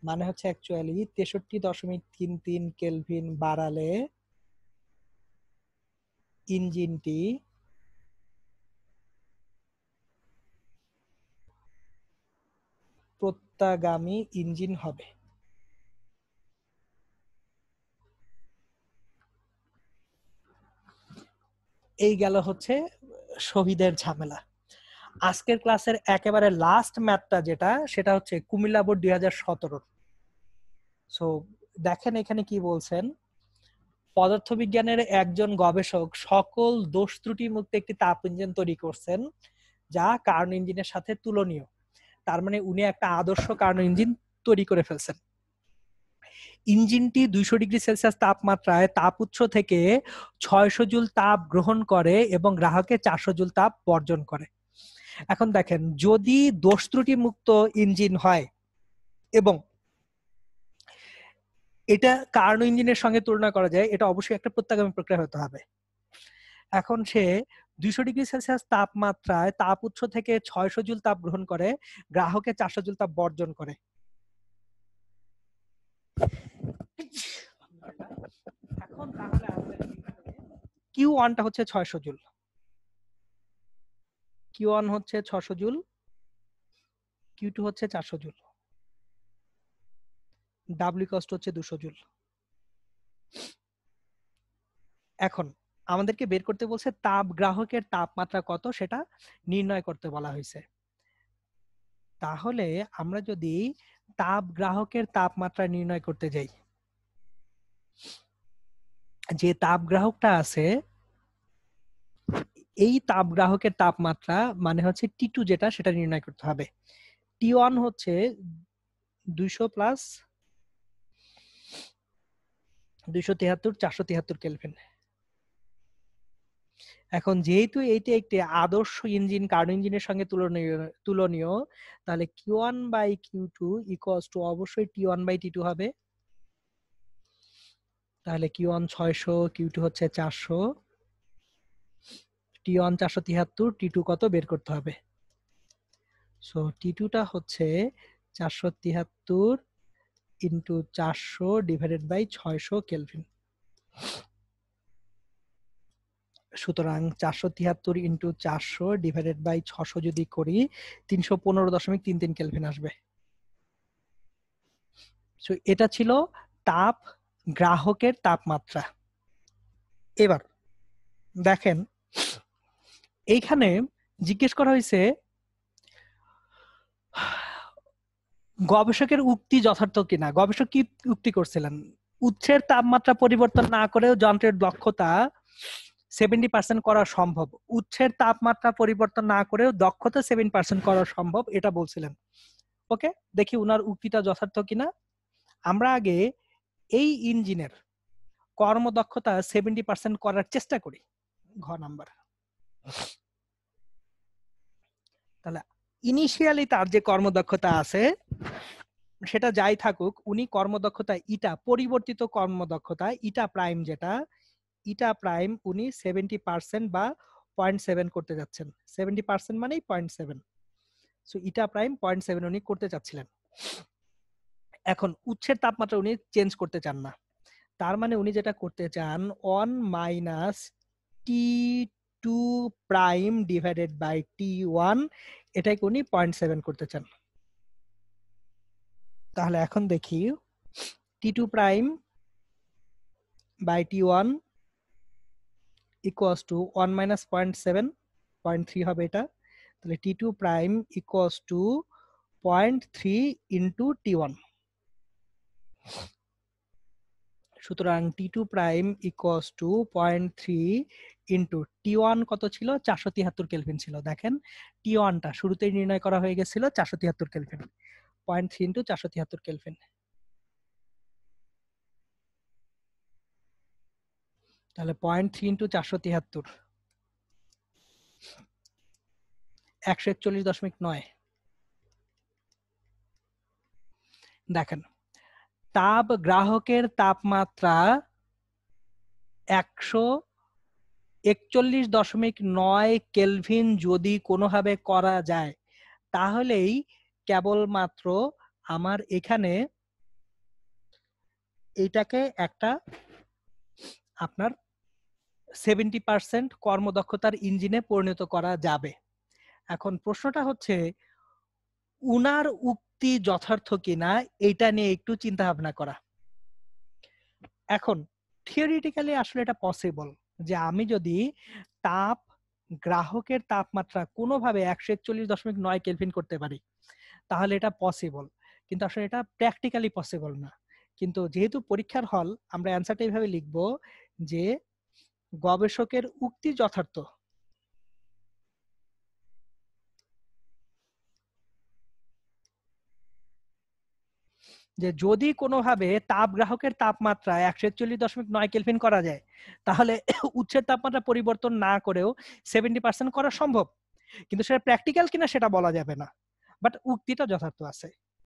মানে হচ্ছে অ্যাকচুয়ালি তেষট্টি দশমিক তিন তিন কেলভিন বাড়ালে ইঞ্জিনটি প্রত্যাগামী ইঞ্জিন হবে এই গেল হচ্ছে শহীদের ঝামেলা আজকের ক্লাসের একেবারে লাস্ট ম্যাথটা যেটা সেটা হচ্ছে কুমিল্লা বোর্ড দুই হাজার সতেরোর সো দেখেন এখানে কি বলছেন পদার্থবিজ্ঞানের একজন গবেষক সকল দোষ ত্রুটি মুক্ত একটি তাপ ইঞ্জিন তৈরি করছেন যা কার্ন ইঞ্জিনের সাথে তুলনীয় তার মানে উনি একটা আদর্শ কার্ন ইঞ্জিন তৈরি করে ফেলছেন ইঞ্জিনটি দুইশো ডিগ্রি সেলসিয়াস তাপমাত্রায় তাপ উৎস থেকে ছয়শো জুল তাপ গ্রহণ করে এবং গ্রাহকে চারশো জুল তাপ বর্জন করে এখন দেখেন যদি দোষ ত্রুটি মুক্ত ইঞ্জিন হয় এবং এটা কার্ন ইঞ্জিনের সঙ্গে তুলনা করা যায় এটা অবশ্যই একটা প্রত্যাগামী প্রক্রিয়া হতে হবে এখন সে দুইশো ডিগ্রি সেলসিয়াস তাপমাত্রায় তাপ উৎস থেকে ছয়শো জুল তাপ গ্রহণ করে গ্রাহকে চারশো জুল তাপ বর্জন করে এখন তাহলে হচ্ছে জুল হচ্ছে জুল হচ্ছে জুল কস্ট হচ্ছে দুশো জুল এখন আমাদেরকে বের করতে বলছে তাপ গ্রাহকের তাপমাত্রা কত সেটা নির্ণয় করতে বলা হয়েছে তাহলে আমরা যদি তাপ গ্রাহকের তাপমাত্রা নির্ণয় করতে যাই যে তাপ গ্রাহকটা আছে এই তাপ গ্রাহকের তাপমাত্রা মানে হচ্ছে টি টু যেটা সেটা নির্ণয় করতে হবে টি ওয়ান হচ্ছে দুইশো প্লাস দুইশো তেহাত্তর চারশো তেহাত্তর কেলভিন এখন যেহেতু এইটি একটি আদর্শ ইঞ্জিন কার ইঞ্জিনের সঙ্গে তুলনীয় তুলনীয় তাহলে Q one by Q two equals to অবশ্যই T one by T two হবে তাহলে কিউ ওয়ান ছয়শো কিউ টু হচ্ছে চারশো টি ওয়ান চারশো তিয়াত্তর টি টু কত বের করতে হবে সো টি টুটা হচ্ছে চারশো তিয়াত্তর ইন্টু চারশো ডিভাইডেড বাই ছয়শো কেলভিন সুতরাং চারশো তিয়াত্তর ইন্টু চারশো ডিভাইডেড বাই ছশো যদি করি তিনশো পনেরো দশমিক তিন তিন কেলভিন আসবে এটা ছিল তাপ গ্রাহকের তাপমাত্রা এবার দেখেন এইখানে জিজ্ঞেস করা হয়েছে গবেষকের উক্তি যথার্থ কিনা গবেষক কি উক্তি করছিলেন উৎসের তাপমাত্রা পরিবর্তন না করেও যন্ত্রের দক্ষতা সেভেন্টি পার্সেন্ট করা সম্ভব উচ্ছের তাপমাত্রা পরিবর্তন না করেও দক্ষতা সেভেন পার্সেন্ট করা সম্ভব এটা বলছিলেন ওকে দেখি উনার উক্তিটা যথার্থ কিনা আমরা আগে এই ইঞ্জিনের কর্মদক্ষতা সেভেন্টি পার্সেন্ট করার চেষ্টা করি ঘ নাম্বার তাহলে ইনিশিয়ালি তার যে কর্মদক্ষতা আছে সেটা যাই থাকুক উনি কর্মদক্ষতা ইটা পরিবর্তিত কর্মদক্ষতা ইটা প্রাইম যেটা ইটা প্রাইম উনি সেভেন্টি পার্সেন্ট বা পয়েন্ট সেভেন করতে যাচ্ছেন সেভেন্টি পার্সেন্ট মানেই point seven so eta prime point seven উনি করতে চাচ্ছিলেন এখন উচ্ছের তাপমাত্রা উনি চেঞ্জ করতে চান না তার মানে উনি যেটা করতে চান one minus T two prime divided by T one এটাকে উনি পয়েন্ট সেভেন করতে চান তাহলে এখন দেখি T two prime by T one equals to one minus point seven point three হবে এটা তাহলে T two prime equals to point three into T one সুতরাং T two prime equals to point three into T one কত ছিল চারশো তিয়াত্তর kelvin ছিল দেখেন টি ওয়ানটা শুরুতেই নির্ণয় করা হয়ে গেছিল চারশো তিয়াত্তর কেলভিন পয়েন্ট থ্রি ইন্টু চারশো তিয়াত্তর কেলভিন তাহলে পয়েন্ট থ্রি ইন্টু চারশো তিয়াত্তর একশো একচল্লিশ দশমিক নয় দেখেন তাপ গ্রাহকের তাপমাত্রা একশো একচল্লিশ দশমিক নয় কেলভিন যদি কোনোভাবে করা যায় তাহলেই কেবলমাত্র আমার এখানে এটাকে একটা আপনার সেভেন্টি পার্সেন্ট কর্মদক্ষতার ইঞ্জিনে পরিণত করা যাবে এখন প্রশ্নটা হচ্ছে উনার উক্তি যথার্থ কিনা এটা নিয়ে একটু চিন্তা ভাবনা করা এখন থিওরিটিক্যালি আসলে এটা পসিবল যে আমি যদি তাপ গ্রাহকের তাপমাত্রা কোনোভাবে একশো একচল্লিশ দশমিক নয় কেলভিন করতে পারি তাহলে এটা পসিবল কিন্তু আসলে এটা প্র্যাকটিক্যালি পসিবল না কিন্তু যেহেতু পরীক্ষার হল আমরা অ্যান্সারটা এইভাবে লিখবো যে গবেষকের উক্তি যথার্থ যে যদি কোনোভাবে তাপ গ্রাহকের তাপমাত্রা একশো একচল্লিশ দশমিক নয় কেলফিন করা যায় তাহলে উৎসের তাপমাত্রা পরিবর্তন না করেও সেভেন্টি পার্সেন্ট করা সম্ভব কিন্তু সেটা প্র্যাকটিক্যাল কিনা সেটা বলা যাবে না বাট উক্তিটা যথার্থ আছে